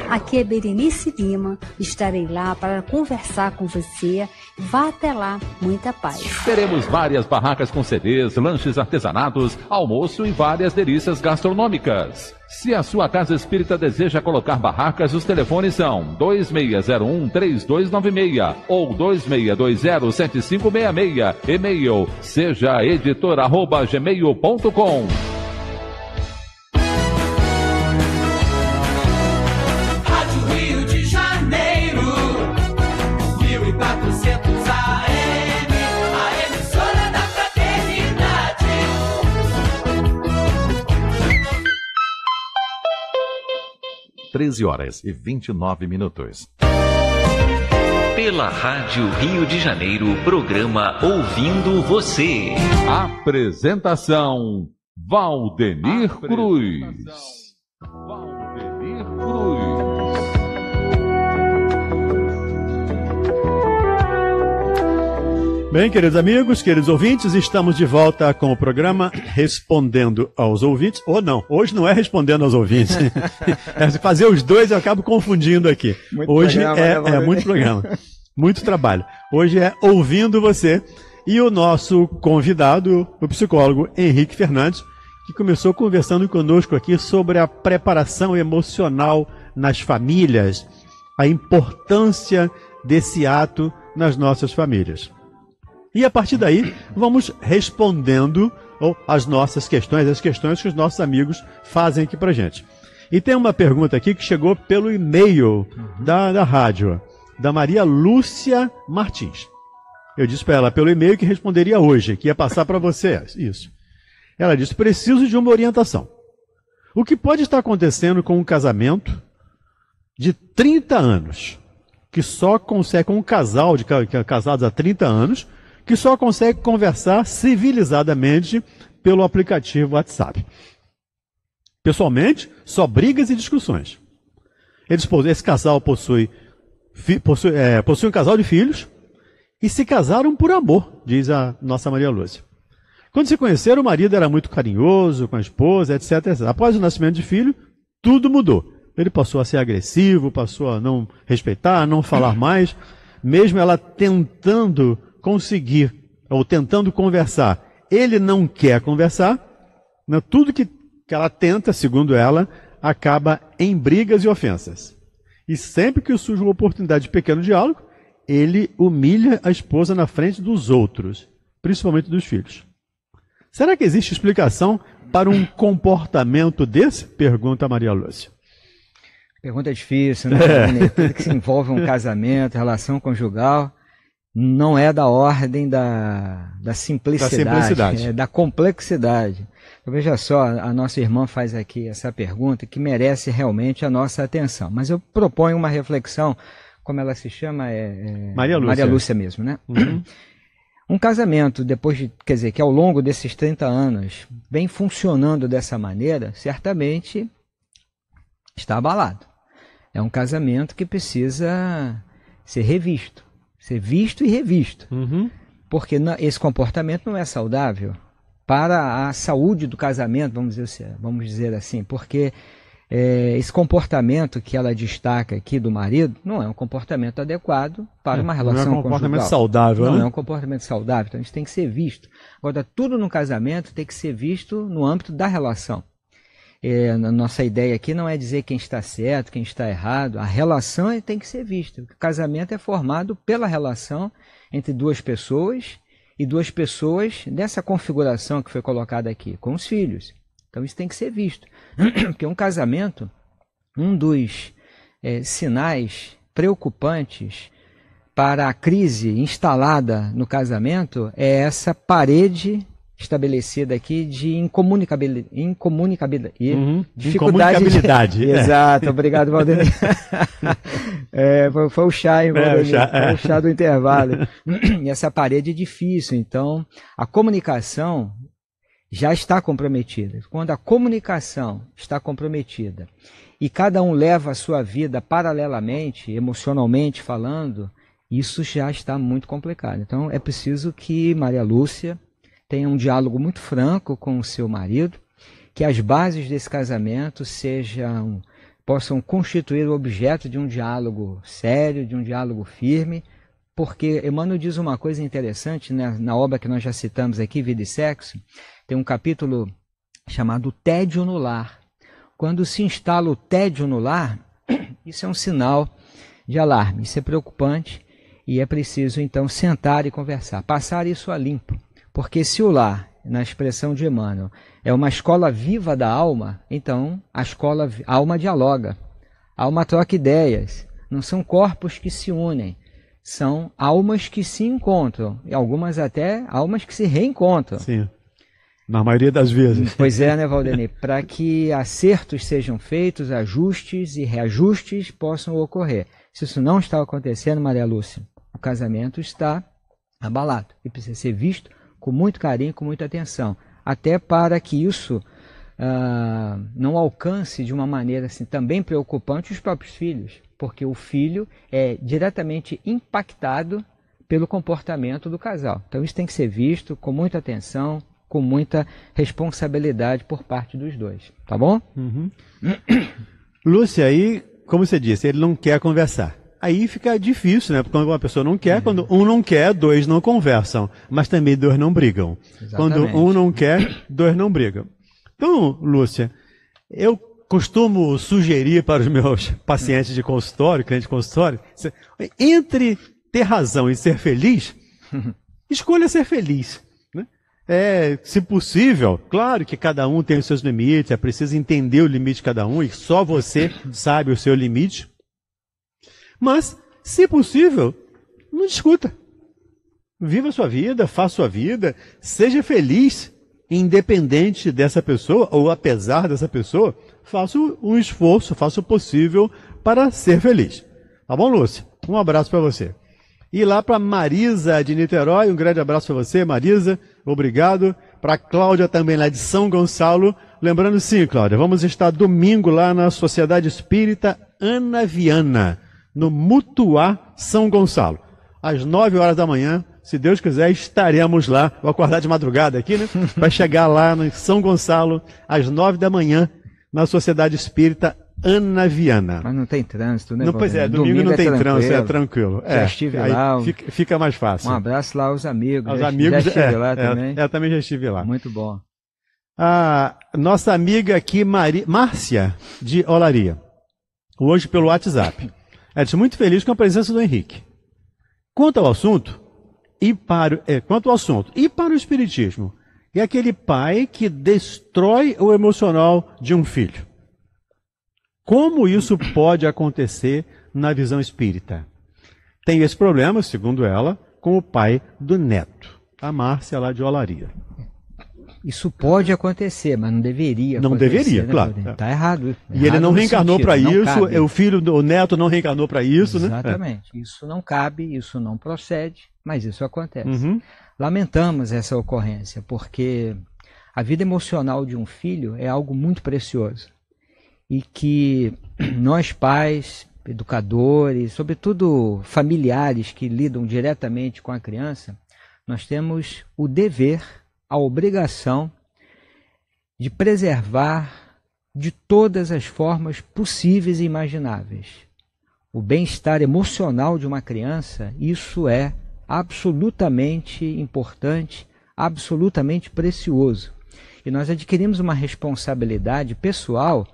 Speaker 5: Aqui é Berenice Lima, estarei lá para conversar com você. Vá até lá, muita paz.
Speaker 1: Teremos várias barracas com CDs, lanches artesanados, almoço e várias delícias gastronômicas. Se a sua casa espírita deseja colocar barracas, os telefones são 2601-3296 ou 2620-7566. E-mail seja editor.gmail.com. 13 horas e 29 minutos.
Speaker 2: Pela Rádio Rio de Janeiro, programa Ouvindo Você.
Speaker 1: Apresentação Valdenir Apresentação, Cruz. Valdemir Cruz.
Speaker 3: Bem, queridos amigos, queridos ouvintes, estamos de volta com o programa Respondendo aos Ouvintes, ou não, hoje não é Respondendo aos Ouvintes. é, fazer os dois eu acabo confundindo aqui. Muito hoje programa, é, né, é, é muito programa, muito trabalho. Hoje é Ouvindo Você e o nosso convidado, o psicólogo Henrique Fernandes, que começou conversando conosco aqui sobre a preparação emocional nas famílias, a importância desse ato nas nossas famílias. E a partir daí, vamos respondendo as nossas questões, as questões que os nossos amigos fazem aqui pra gente. E tem uma pergunta aqui que chegou pelo e-mail uhum. da, da rádio, da Maria Lúcia Martins. Eu disse para ela pelo e-mail que responderia hoje, que ia passar para você isso. Ela disse: preciso de uma orientação. O que pode estar acontecendo com um casamento de 30 anos, que só consegue, com um casal de casados há 30 anos, que só consegue conversar civilizadamente pelo aplicativo WhatsApp. Pessoalmente, só brigas e discussões. Eles, esse casal possui, possui, é, possui um casal de filhos e se casaram por amor, diz a nossa Maria Lúcia. Quando se conheceram, o marido era muito carinhoso com a esposa, etc, etc. Após o nascimento de filho, tudo mudou. Ele passou a ser agressivo, passou a não respeitar, a não falar mais, mesmo ela tentando conseguir ou tentando conversar, ele não quer conversar, né, tudo que, que ela tenta, segundo ela, acaba em brigas e ofensas. E sempre que surge uma oportunidade de pequeno diálogo, ele humilha a esposa na frente dos outros, principalmente dos filhos. Será que existe explicação para um comportamento desse? Pergunta Maria Lúcia.
Speaker 4: Pergunta difícil, né? É. Tudo que se envolve um casamento, relação conjugal não é da ordem da, da simplicidade, da, simplicidade. É da complexidade. Então, veja só, a nossa irmã faz aqui essa pergunta que merece realmente a nossa atenção. Mas eu proponho uma reflexão, como ela se chama? É, é Maria Lúcia. Maria Lúcia mesmo, né? Uhum. Um casamento, depois de, quer dizer, que ao longo desses 30 anos vem funcionando dessa maneira, certamente está abalado. É um casamento que precisa ser revisto ser visto e revisto. Uhum. Porque não, esse comportamento não é saudável para a saúde do casamento, vamos dizer assim, vamos dizer assim porque é, esse comportamento que ela destaca aqui do marido não é um comportamento adequado para é, uma relação conjugal. Não é um comportamento conjugal. saudável. Não né? é um comportamento saudável, então isso tem que ser visto. Agora, tudo no casamento tem que ser visto no âmbito da relação é, nossa ideia aqui não é dizer quem está certo, quem está errado. A relação é, tem que ser vista. O casamento é formado pela relação entre duas pessoas e duas pessoas dessa configuração que foi colocada aqui, com os filhos. Então isso tem que ser visto. Porque um casamento, um dos é, sinais preocupantes para a crise instalada no casamento é essa parede estabelecida aqui de uhum. incomunicabilidade. incomunicabilidade uhum. Dificuldade. Incomunicabilidade. De... Exato, obrigado, Valdemir. é, foi, foi, o chá, hein, Valdemir? É, o chá, foi é. o chá do intervalo. e essa parede é difícil, então a comunicação já está comprometida. Quando a comunicação está comprometida e cada um leva a sua vida paralelamente, emocionalmente falando, isso já está muito complicado. Então é preciso que Maria Lúcia tenha um diálogo muito franco com o seu marido, que as bases desse casamento sejam possam constituir o objeto de um diálogo sério, de um diálogo firme, porque Emmanuel diz uma coisa interessante né? na obra que nós já citamos aqui, Vida e Sexo, tem um capítulo chamado Tédio no Lar. Quando se instala o tédio no lar, isso é um sinal de alarme, isso é preocupante e é preciso então sentar e conversar, passar isso a limpo. Porque se o lar, na expressão de Emmanuel, é uma escola viva da alma, então a escola a alma dialoga, a alma troca ideias, não são corpos que se unem, são almas que se encontram, e algumas até almas que se reencontram. Sim. Na maioria das vezes. Pois é, né, Valdemir? Para que acertos sejam feitos, ajustes e reajustes possam ocorrer. Se isso não está acontecendo, Maria Lúcia, o casamento está abalado e precisa ser visto com muito carinho, com muita atenção, até para que isso ah, não alcance de uma maneira assim também preocupante os próprios filhos, porque o filho é diretamente impactado pelo comportamento do casal. Então isso tem que ser visto com muita atenção, com muita responsabilidade por parte dos dois, tá bom? Uhum.
Speaker 3: Lúcia, aí, como você disse, ele não quer conversar. Aí fica difícil, né? Porque quando uma pessoa não quer, uhum. quando um não quer, dois não conversam. Mas também dois não brigam. Exatamente. Quando um não quer, dois não brigam. Então, Lúcia, eu costumo sugerir para os meus pacientes de consultório, cliente de consultório, entre ter razão e ser feliz, escolha ser feliz. Né? É, se possível, claro que cada um tem os seus limites, é preciso entender o limite de cada um e só você sabe o seu limite. Mas, se possível, não discuta. Viva a sua vida, faça sua vida, seja feliz, independente dessa pessoa ou apesar dessa pessoa, faça um esforço, faça o possível para ser feliz. Tá bom, Lúcia? Um abraço para você. E lá para Marisa de Niterói, um grande abraço para você, Marisa. Obrigado. Para Cláudia também lá de São Gonçalo. Lembrando sim, Cláudia, vamos estar domingo lá na Sociedade Espírita Ana Viana no Mutuá São Gonçalo. Às 9 horas da manhã, se Deus quiser, estaremos lá. Vou acordar de madrugada aqui, né? Vai chegar lá no São Gonçalo, às 9 da manhã, na Sociedade Espírita Ana Viana. Mas
Speaker 4: não tem trânsito, né? Não,
Speaker 3: pois é, domingo, domingo não é tem trânsito, é tranquilo. Já é, estive lá. Fica, fica, mais fácil. Um
Speaker 4: abraço lá aos amigos. Aos já né? amigos, já estive é, lá é, também. É eu também já estive lá. Muito bom.
Speaker 3: A nossa amiga aqui, Mari, Márcia, de Olaria. Hoje pelo WhatsApp. Edson, muito feliz com a presença do Henrique. Quanto ao assunto, e para, é, quanto ao assunto, e para o Espiritismo, é aquele pai que destrói o emocional de um filho. Como isso pode acontecer na visão espírita? Tem esse problema, segundo ela, com o pai do neto, a Márcia lá de Olaria.
Speaker 4: Isso pode acontecer, mas não deveria. Não deveria, né, claro. Está é. Tá errado. Né? E ele não reencarnou para isso, é o filho, o neto não reencarnou para isso, Exatamente. né? Exatamente. É. Isso não cabe, isso não procede, mas isso acontece. Uhum. Lamentamos essa ocorrência, porque a vida emocional de um filho é algo muito precioso. E que nós, pais, educadores, sobretudo familiares que lidam diretamente com a criança, nós temos o dever a obrigação de preservar de todas as formas possíveis e imagináveis. O bem-estar emocional de uma criança, isso é absolutamente importante, absolutamente precioso. E nós adquirimos uma responsabilidade pessoal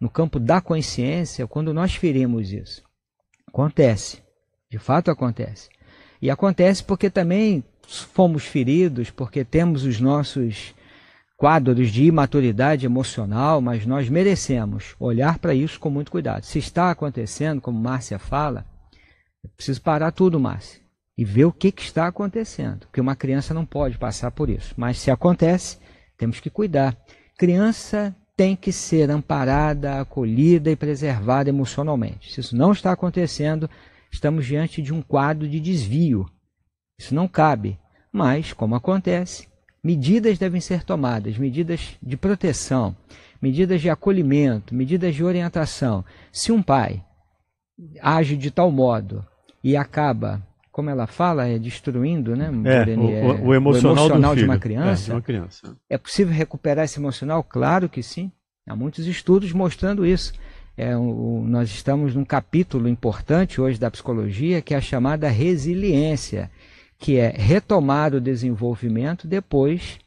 Speaker 4: no campo da consciência quando nós ferimos isso. Acontece, de fato acontece. E acontece porque também fomos feridos, porque temos os nossos quadros de imaturidade emocional, mas nós merecemos olhar para isso com muito cuidado. Se está acontecendo, como Márcia fala, preciso parar tudo, Márcia, e ver o que, que está acontecendo, porque uma criança não pode passar por isso. Mas se acontece, temos que cuidar. Criança tem que ser amparada, acolhida e preservada emocionalmente. Se isso não está acontecendo, estamos diante de um quadro de desvio isso não cabe. Mas, como acontece, medidas devem ser tomadas medidas de proteção, medidas de acolhimento, medidas de orientação. Se um pai age de tal modo e acaba, como ela fala, é destruindo né, é, Dani, o, o, é, emocional, o emocional de uma é, criança, é, uma criança, é possível recuperar esse emocional? Claro que sim. Há muitos estudos mostrando isso. É, o, nós estamos num capítulo importante hoje da psicologia que é a chamada resiliência que é retomar o desenvolvimento depois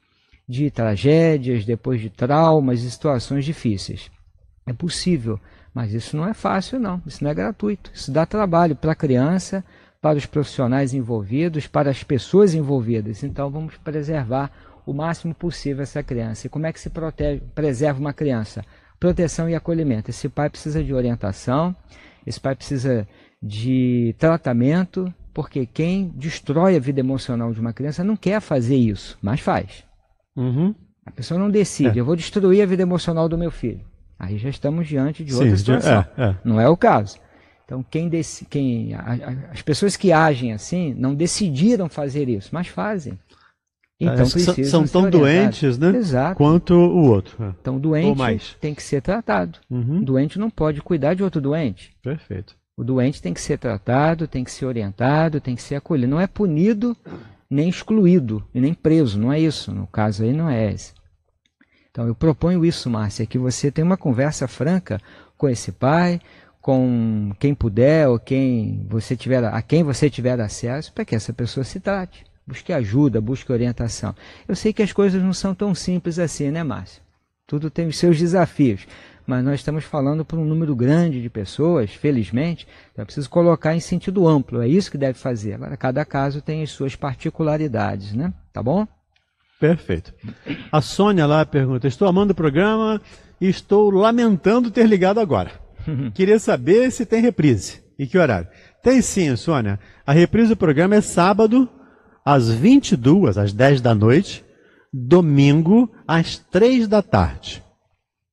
Speaker 4: de tragédias, depois de traumas e situações difíceis. É possível, mas isso não é fácil, não. Isso não é gratuito. Isso dá trabalho para a criança, para os profissionais envolvidos, para as pessoas envolvidas. Então vamos preservar o máximo possível essa criança. E como é que se protege, preserva uma criança? Proteção e acolhimento. Esse pai precisa de orientação, esse pai precisa de tratamento, porque quem destrói a vida emocional de uma criança não quer fazer isso, mas faz. Uhum. A pessoa não decide, é. eu vou destruir a vida emocional do meu filho. Aí já estamos diante de Sim, outra é, situação. É, é. Não é o caso. Então, quem, quem... as pessoas que agem assim não decidiram fazer isso, mas fazem. É, então, é, são tão doentes, né?
Speaker 3: Exato. Quanto o outro. É.
Speaker 4: Então, doente tem que ser tratado. Uhum. Doente não pode cuidar de outro doente. Perfeito. O doente tem que ser tratado, tem que ser orientado, tem que ser acolhido. Não é punido, nem excluído, nem preso. Não é isso. No caso aí, não é esse. Então, eu proponho isso, Márcia, que você tenha uma conversa franca com esse pai, com quem puder ou quem você tiver, a quem você tiver acesso, para que essa pessoa se trate. Busque ajuda, busque orientação. Eu sei que as coisas não são tão simples assim, né, Márcia? Tudo tem os seus desafios mas nós estamos falando para um número grande de pessoas, felizmente, então é preciso colocar em sentido amplo, é isso que deve fazer. Agora, cada caso tem as suas particularidades, né? Tá bom? Perfeito. A Sônia
Speaker 3: lá pergunta: Estou amando o programa e estou lamentando ter ligado agora. Queria saber se tem reprise e que horário. Tem sim, Sônia. A reprise do programa é sábado, às 22, às 10 da noite, domingo, às 3 da tarde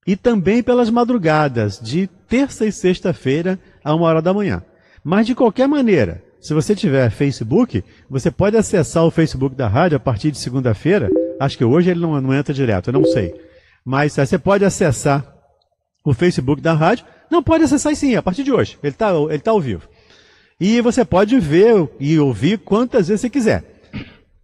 Speaker 3: e também pelas madrugadas, de terça e sexta-feira, a uma hora da manhã. Mas de qualquer maneira, se você tiver Facebook, você pode acessar o Facebook da rádio a partir de segunda-feira. Acho que hoje ele não, não entra direto, eu não sei. Mas eh, você pode acessar o Facebook da rádio. Não, pode acessar sim, a partir de hoje. Ele está ele tá ao vivo. E você pode ver e ouvir quantas vezes você quiser.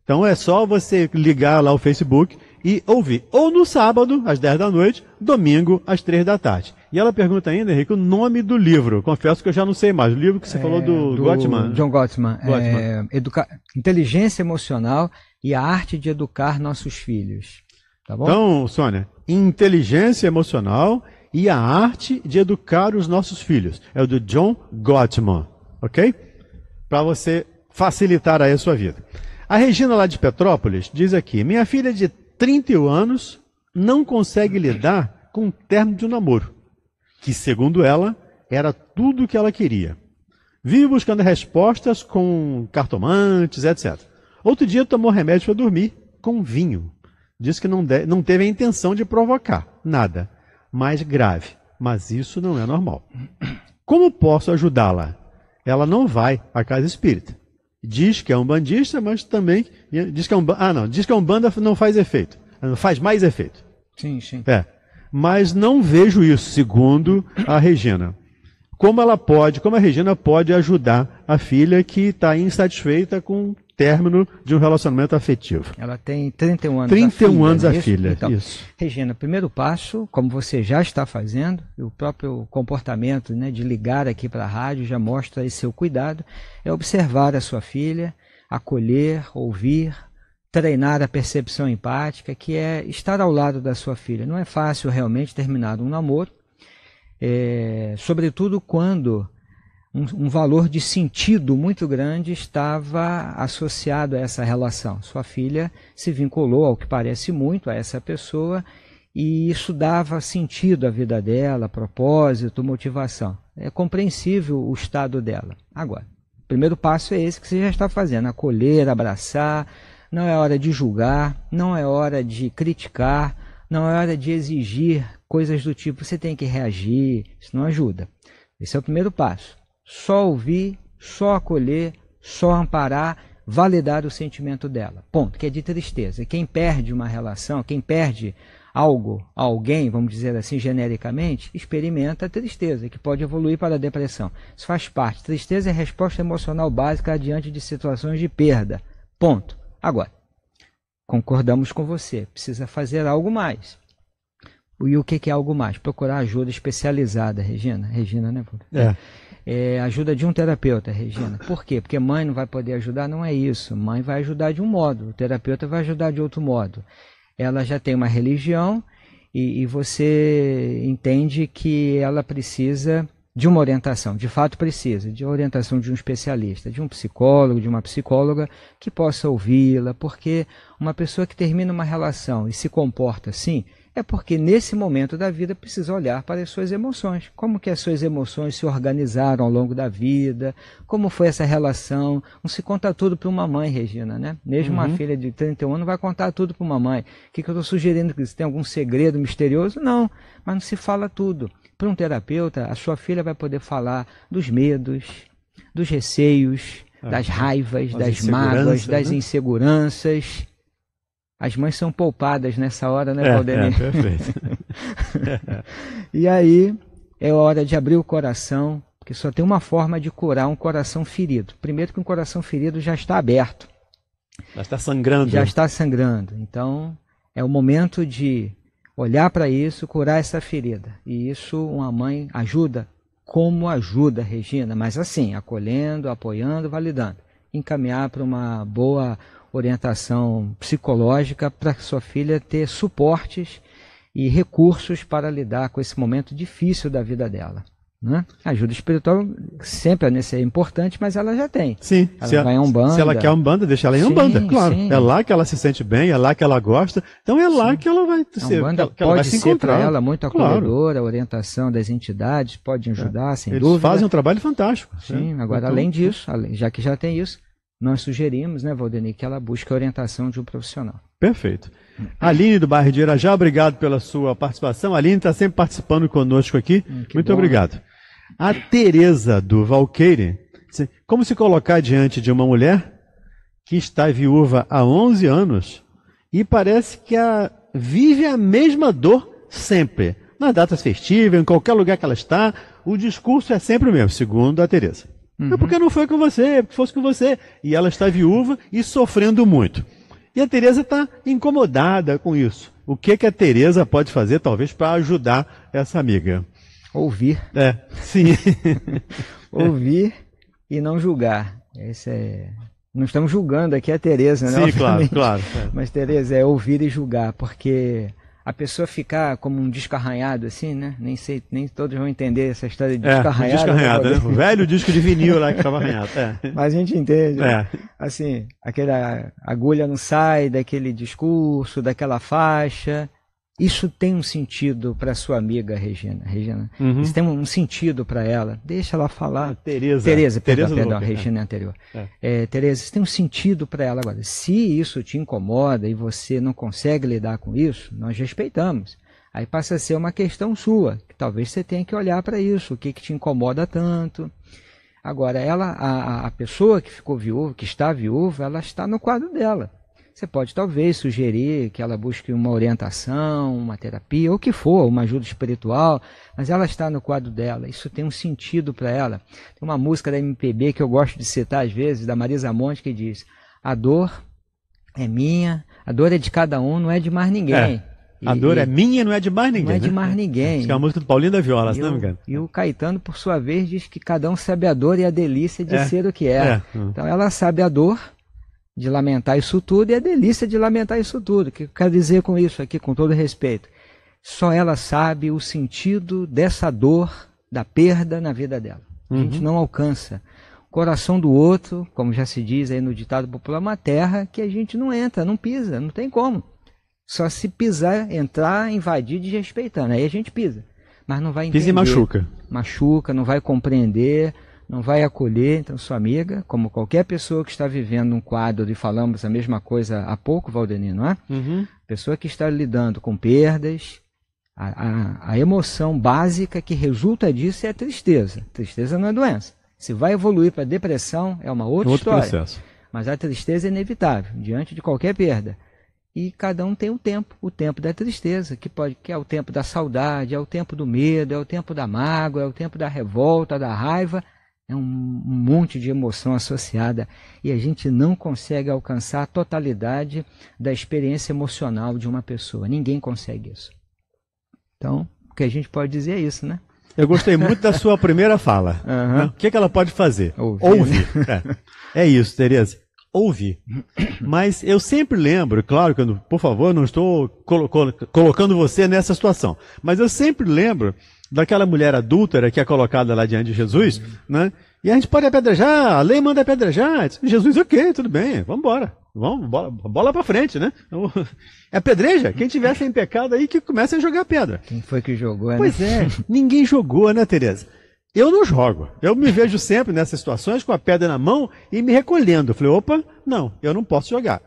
Speaker 3: Então é só você ligar lá o Facebook e ouvir ou no sábado, às 10 da noite, domingo, às 3 da tarde. E ela pergunta ainda, Henrique, o nome
Speaker 4: do livro. Confesso que eu já não sei mais. O livro que você é, falou do, do Gottman. John Gottman. É, Gottman. É, educa... Inteligência Emocional e a Arte de Educar Nossos Filhos. Tá bom? Então,
Speaker 3: Sônia, Inteligência Emocional e a Arte de Educar os Nossos Filhos. É o do John Gottman, ok? Para você facilitar aí a sua vida. A Regina lá de Petrópolis diz aqui, minha filha de 31 anos, não consegue lidar com o término de um namoro, que, segundo ela, era tudo o que ela queria. Vive buscando respostas com cartomantes, etc. Outro dia tomou remédio para dormir com vinho. Diz que não, de, não teve a intenção de provocar nada, mais grave. Mas isso não é normal. Como posso ajudá-la? Ela não vai à casa espírita diz que é um bandista, mas também diz que é um ah não, diz que é um banda não faz efeito, não faz mais efeito. Sim, sim. É, mas não vejo isso segundo a Regina como ela pode, como a Regina pode ajudar a filha que está insatisfeita com o término de um relacionamento afetivo.
Speaker 4: Ela tem 31 anos. 31 filha, anos é a filha, então, isso. Regina, primeiro passo, como você já está fazendo, o próprio comportamento né, de ligar aqui para a rádio já mostra esse seu cuidado, é observar a sua filha, acolher, ouvir, treinar a percepção empática, que é estar ao lado da sua filha. Não é fácil realmente terminar um namoro, é, sobretudo quando um, um, valor de sentido muito grande estava associado a essa relação. Sua filha se vinculou, ao que parece muito, a essa pessoa e isso dava sentido à vida dela, propósito, motivação. É compreensível o estado dela. Agora, o primeiro passo é esse que você já está fazendo: acolher, abraçar. Não é hora de julgar, não é hora de criticar, não é hora de exigir coisas do tipo você tem que reagir, isso não ajuda. Esse é o primeiro passo. Só ouvir, só acolher, só amparar, validar o sentimento dela. Ponto, que é de tristeza. Quem perde uma relação, quem perde algo, alguém, vamos dizer assim genericamente, experimenta a tristeza, que pode evoluir para a depressão. Isso faz parte. Tristeza é resposta emocional básica diante de situações de perda. Ponto. Agora, Concordamos com você, precisa fazer algo mais. E o que é algo mais? Procurar ajuda especializada, Regina. Regina, né? É. É, ajuda de um terapeuta, Regina. Por quê? Porque mãe não vai poder ajudar? Não é isso. Mãe vai ajudar de um modo, o terapeuta vai ajudar de outro modo. Ela já tem uma religião e, e você entende que ela precisa de uma orientação, de fato precisa, de orientação de um especialista, de um psicólogo, de uma psicóloga que possa ouvi-la, porque uma pessoa que termina uma relação e se comporta assim, é porque nesse momento da vida precisa olhar para as suas emoções, como que as suas emoções se organizaram ao longo da vida, como foi essa relação, não se conta tudo para uma mãe, Regina, né? Mesmo uhum. uma filha de 31 anos vai contar tudo para uma mãe. O que, que eu estou sugerindo? Que tem algum segredo misterioso? Não, mas não se fala tudo para um terapeuta, a sua filha vai poder falar dos medos, dos receios, é. das raivas, das mágoas, das né? inseguranças. As mães são poupadas nessa hora, né, Valdemir? É, é, perfeito. e aí é hora de abrir o coração, porque só tem uma forma de curar um coração ferido. Primeiro que um coração ferido já está aberto.
Speaker 3: Já está sangrando. Já está
Speaker 4: sangrando. Então é o momento de olhar para isso, curar essa ferida. E isso uma mãe ajuda, como ajuda, Regina, mas assim, acolhendo, apoiando, validando. Encaminhar para uma boa orientação psicológica para sua filha ter suportes e recursos para lidar com esse momento difícil da vida dela. Né? A ajuda espiritual sempre né, é importante, mas ela já tem. Sim. Ela se é vai a, Umbanda. Se ela quer banda, deixa ela em um banda, claro. Sim. É lá que ela se sente bem, é lá que ela gosta. Então é
Speaker 3: lá que ela vai ser, a Umbanda que ela, pode se ser encontrar. ela muito acolhedora,
Speaker 4: claro. a orientação das entidades pode é. ajudar, é. sem Eles dúvida. fazem um trabalho fantástico. Né? Sim, né? agora então, além disso, já que já tem isso, nós sugerimos, né, Valdemir, que ela busque a orientação de um profissional. Perfeito. Aline do bairro de Irajá,
Speaker 3: obrigado pela sua participação. Aline está sempre participando conosco aqui. Hum, muito bom, obrigado. A Teresa do Valqueire, como se colocar diante de uma mulher que está viúva há 11 anos e parece que a, vive a mesma dor sempre. Nas datas festivas, em qualquer lugar que ela está, o discurso é sempre o mesmo, segundo a Teresa. É uhum. É porque não foi com você, é porque fosse com você. E ela está viúva e sofrendo muito. E a Teresa está incomodada com isso. O que, que a Teresa pode fazer, talvez, para ajudar essa amiga? Ouvir. É, sim.
Speaker 4: Ouvir e não julgar. Esse é... Não estamos julgando aqui a Tereza, né? Sim, claro, claro. É. Mas Tereza, é ouvir e julgar, porque a pessoa ficar como um disco arranhado assim, né? Nem sei, nem todos vão entender essa história de é, descarranhado. né? né? O velho disco de vinil lá que estava arranhado. É. Mas a gente entende. Né? É. Né? Assim, aquela agulha não sai daquele discurso, daquela faixa. Isso tem um sentido para sua amiga Regina. Regina, uhum. isso tem um sentido para ela. Deixa ela falar. Ah, Tereza. Tereza, perdão, Tereza perdão, é. Regina é anterior. É. É, Tereza, isso tem um sentido para ela agora. Se isso te incomoda e você não consegue lidar com isso, nós respeitamos. Aí passa a ser uma questão sua, que talvez você tenha que olhar para isso, o que, que te incomoda tanto. Agora, ela, a, a pessoa que ficou viúva, que está viúva, ela está no quadro dela. Você pode talvez sugerir que ela busque uma orientação, uma terapia, ou o que for, uma ajuda espiritual, mas ela está no quadro dela, isso tem um sentido para ela. Tem uma música da MPB que eu gosto de citar às vezes, da Marisa Monte, que diz: A dor é minha, a dor é de cada um, não é de mais ninguém. É. A dor e, é minha, não é de mais ninguém. Não é de né? mais ninguém. Acho que é a
Speaker 3: música do Paulinho da Viola, não me engano.
Speaker 4: E o Caetano, por sua vez, diz que cada um sabe a dor e a delícia de é, ser o que é. é. Hum. Então ela sabe a dor de lamentar isso tudo, e a é delícia de lamentar isso tudo. O que eu quero dizer com isso aqui, com todo respeito? Só ela sabe o sentido dessa dor, da perda na vida dela. A gente uhum. não alcança. O coração do outro, como já se diz aí no ditado popular, é uma terra que a gente não entra, não pisa, não tem como. Só se pisar, entrar, invadir, desrespeitando. Aí a gente pisa. Mas não vai entender. Pisa e machuca. Machuca, não vai compreender não vai acolher então sua amiga, como qualquer pessoa que está vivendo um quadro, e falamos a mesma coisa há pouco, Valdenir, não é? Uhum. Pessoa que está lidando com perdas, a, a, a, emoção básica que resulta disso é a tristeza. Tristeza não é doença. Se vai evoluir para depressão, é uma outra Outro história. Processo. Mas a tristeza é inevitável, diante de qualquer perda. E cada um tem um tempo, o tempo da tristeza, que, pode, que é o tempo da saudade, é o tempo do medo, é o tempo da mágoa, é o tempo da revolta, da raiva, é um monte de emoção associada e a gente não consegue alcançar a totalidade da experiência emocional de uma pessoa. Ninguém consegue isso. Então, o que a gente pode dizer é isso, né? Eu gostei muito da
Speaker 3: sua primeira fala. Uhum. Né? O que, é que ela pode fazer? Ouvir. É. é isso, Tereza. Ouvir. Mas eu sempre lembro, é claro que, eu, por favor, não estou colo colo colocando você nessa situação, mas eu sempre lembro daquela mulher adúltera que é colocada lá diante de Jesus, né? E a gente pode apedrejar, a lei manda apedrejar. Jesus, ok, tudo bem, vamos embora. Vamos, bola, bola pra frente, né? É pedreja. Quem tiver sem pecado aí que começa a jogar pedra. Quem foi que jogou, pois né? Pois é, ninguém jogou, né, Tereza? Eu não jogo. Eu me vejo sempre nessas situações com a pedra na mão e me recolhendo. falei, opa, não, eu não posso jogar.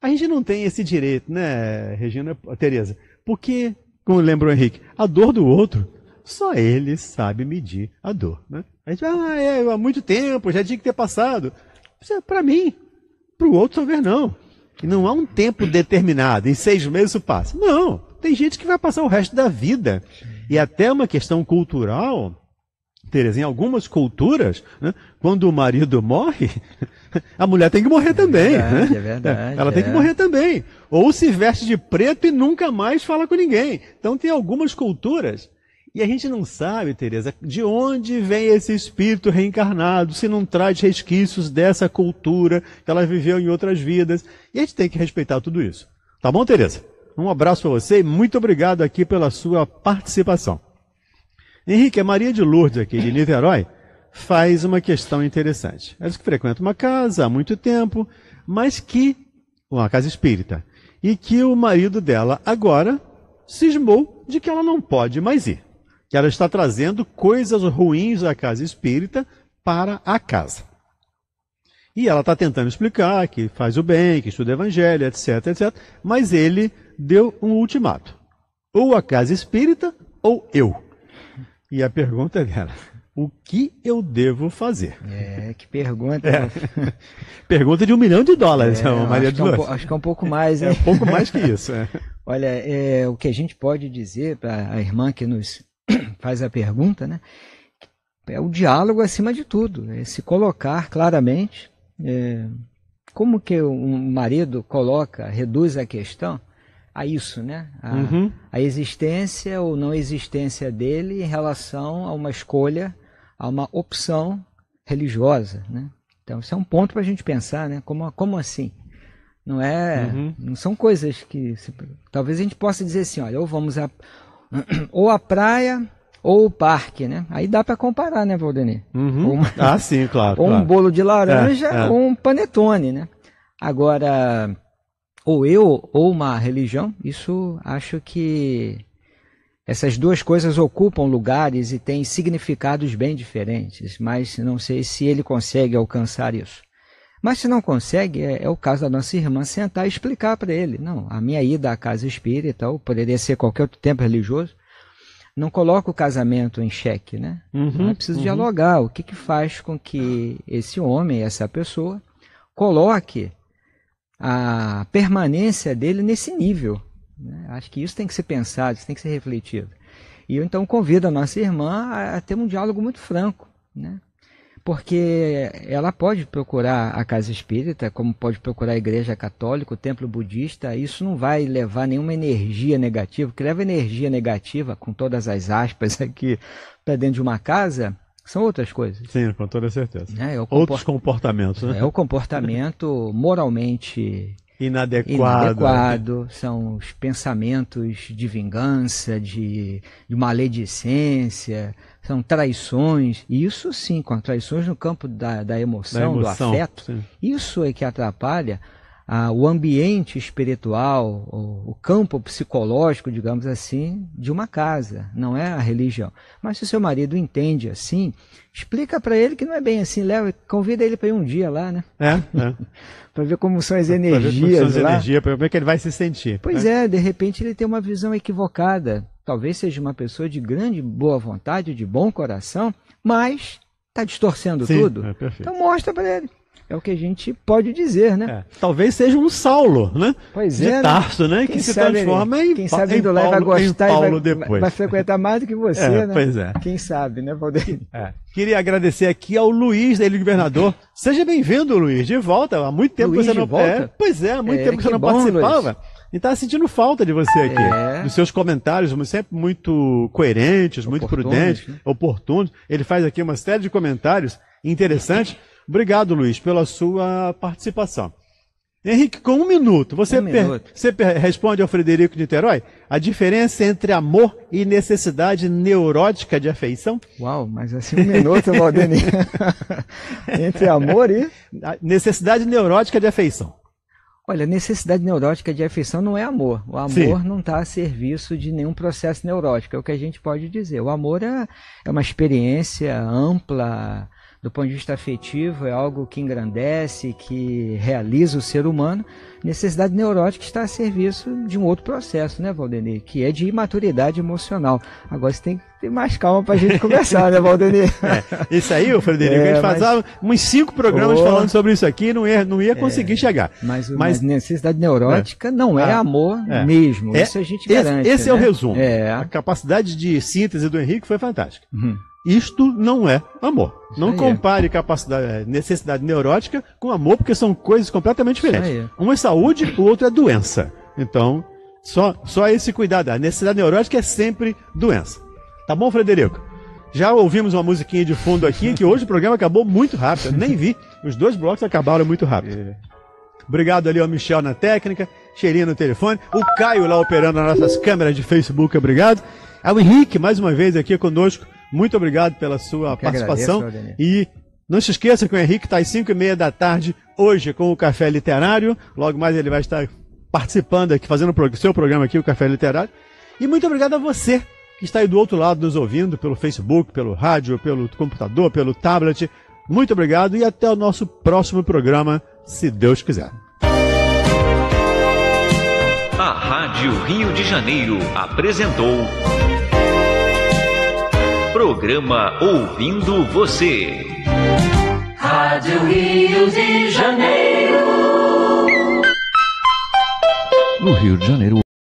Speaker 3: A gente não tem esse direito, né, Regina Tereza? Porque, como lembrou o Henrique, a dor do outro só ele sabe medir a dor. Né? A gente, ah, é, há muito tempo, já tinha que ter passado. É para mim, para o outro talvez não. E não há um tempo determinado, em seis meses isso passa. Não, tem gente que vai passar o resto da vida. E até uma questão cultural, Tereza, em algumas culturas, né, quando o marido morre, a mulher tem que morrer é também. Verdade, né? é verdade, Ela é. tem que é. morrer também. Ou se veste de preto e nunca mais fala com ninguém. Então tem algumas culturas e a gente não sabe, Tereza, de onde vem esse espírito reencarnado, se não traz resquícios dessa cultura que ela viveu em outras vidas. E a gente tem que respeitar tudo isso. Tá bom, Tereza? Um abraço para você e muito obrigado aqui pela sua participação. Henrique, a é Maria de Lourdes aqui de Niterói faz uma questão interessante. Ela que frequenta uma casa há muito tempo, mas que uma casa espírita, e que o marido dela agora cismou de que ela não pode mais ir que ela está trazendo coisas ruins da casa espírita para a casa. E ela está tentando explicar que faz o bem, que estuda evangelho, etc, etc. Mas ele deu um ultimato: ou a casa espírita ou eu. E a pergunta é dela: o que eu devo fazer? É, que pergunta. É. pergunta de um milhão de dólares, é, Maria acho, que é um,
Speaker 4: acho que é um pouco mais, hein? É um pouco mais que isso. É. Olha, é, o que a gente pode dizer para a irmã que nos faz a pergunta, né? É o diálogo acima de tudo, é se colocar claramente. É, como que um marido coloca, reduz a questão a isso, né? A, uhum. a, existência ou não existência dele em relação a uma escolha, a uma opção religiosa, né? Então, isso é um ponto para a gente pensar, né? Como, como assim? Não é, uhum. não são coisas que se, talvez a gente possa dizer assim, olha, ou vamos a, ou a praia ou o parque, né? Aí dá para comparar, né, Valdenir? Uhum. Uma... Ah,
Speaker 3: sim, claro. ou claro. um bolo de laranja é, é. ou
Speaker 4: um panetone, né? Agora, ou eu ou uma religião, isso acho que essas duas coisas ocupam lugares e têm significados bem diferentes, mas não sei se ele consegue alcançar isso. Mas se não consegue, é, é o caso da nossa irmã sentar e explicar para ele. Não, a minha ida à casa espírita, ou poderia ser qualquer outro tempo religioso, não coloca o casamento em xeque, né? Uhum, é preciso uhum. dialogar. O que, que faz com que esse homem, essa pessoa, coloque a permanência dele nesse nível? Né? Acho que isso tem que ser pensado, isso tem que ser refletido. E eu então convido a nossa irmã a, a ter um diálogo muito franco, né? porque ela pode procurar a casa espírita, como pode procurar a igreja católica, o templo budista, isso não vai levar nenhuma energia negativa, o que leva energia negativa, com todas as aspas aqui, para dentro de uma casa, são outras coisas. Sim, com toda certeza. Né, é, é comport... Outros comportamentos, né? É o comportamento moralmente inadequado. inadequado. São os pensamentos de vingança, de, de maledicência, são traições. E isso sim, com traições no campo da, da, emoção, da emoção, do afeto. Sim. Isso é que atrapalha o ambiente espiritual, o, o campo psicológico, digamos assim, de uma casa, não é a religião. Mas se o seu marido entende assim, explica para ele que não é bem assim, leva, convida ele para ir um dia lá, né? É, é. para ver como
Speaker 3: são as energias. para ver como são as energias, ver é que ele vai se sentir.
Speaker 4: Pois né? é, de repente ele tem uma visão equivocada. Talvez seja uma pessoa de grande boa vontade, de bom coração, mas está distorcendo Sim, tudo. É então mostra para ele. É o que a gente pode dizer, né? É.
Speaker 3: Talvez seja um Saulo, né? Pois é. De né? Tarso, né? que se transforma em Quem sabe ainda vai gostar Paulo e vai, depois. vai
Speaker 4: frequentar mais do que você, é, né? Pois é. Quem sabe, né, Valdeir? É.
Speaker 3: Queria agradecer aqui ao Luiz da Ilha Governador. Seja bem-vindo, Luiz, de volta. Há muito tempo Luiz que você não. Volta? É, pois é, há muito é, tempo que, que você não bom, participava. Luiz. E tá sentindo falta de você aqui. É. Dos seus comentários, sempre muito coerentes, muito prudentes, né? oportunos. Ele faz aqui uma série de comentários interessantes. Obrigado, Luiz, pela sua participação. Henrique, com um minuto, você, um per... minuto. você per... responde ao Frederico de Niterói a diferença entre amor e necessidade neurótica de afeição? Uau, mas assim um minuto, Valdeni.
Speaker 4: entre amor e. A necessidade neurótica de afeição. Olha, necessidade neurótica de afeição não é amor. O amor Sim. não está a serviço de nenhum processo neurótico, é o que a gente pode dizer. O amor é, é uma experiência ampla, do ponto de vista afetivo, é algo que engrandece, que realiza o ser humano, necessidade neurótica está a serviço de um outro processo, né, Valdenir? Que é de imaturidade emocional. Agora você tem que ter mais calma para a gente conversar, né, Valdenir?
Speaker 3: É, isso aí, Frederico, é, a gente é, mas... fazia
Speaker 4: uns cinco programas oh, falando sobre isso aqui não ia, não ia conseguir é,
Speaker 3: chegar. Mas, mas, mas, necessidade neurótica é. não é ah, amor é. mesmo, é, isso a gente garante. Esse, esse né? é o né? resumo. A capacidade de síntese do Henrique foi fantástica. Uhum. Isto não é amor. Não é. compare é. capacidade, necessidade neurótica com amor, porque são coisas completamente diferentes. É. é saúde, o outro é doença. Então, só, só esse cuidado. A necessidade neurótica é sempre doença. Tá bom, Frederico? Já ouvimos uma musiquinha de fundo aqui, que hoje o programa acabou muito rápido. Eu nem vi. Os dois blocos acabaram muito rápido. É. Obrigado ali ao Michel na técnica, cheirinho no telefone, o Caio lá operando nas nossas câmeras de Facebook, obrigado. Ao Henrique, mais uma vez aqui conosco, muito obrigado pela sua participação. Agradeço, e não se esqueça que o Henrique está às 5 e meia da tarde hoje com o Café Literário. Logo mais ele vai estar participando aqui, fazendo o seu programa aqui, o Café Literário. E muito obrigado a você que está aí do outro lado nos ouvindo pelo Facebook, pelo rádio, pelo computador, pelo tablet. Muito obrigado e até o nosso próximo programa, se Deus quiser.
Speaker 2: A Rádio Rio de Janeiro apresentou. Programa Ouvindo Você.
Speaker 5: Rádio Rio de Janeiro.
Speaker 2: No Rio de Janeiro.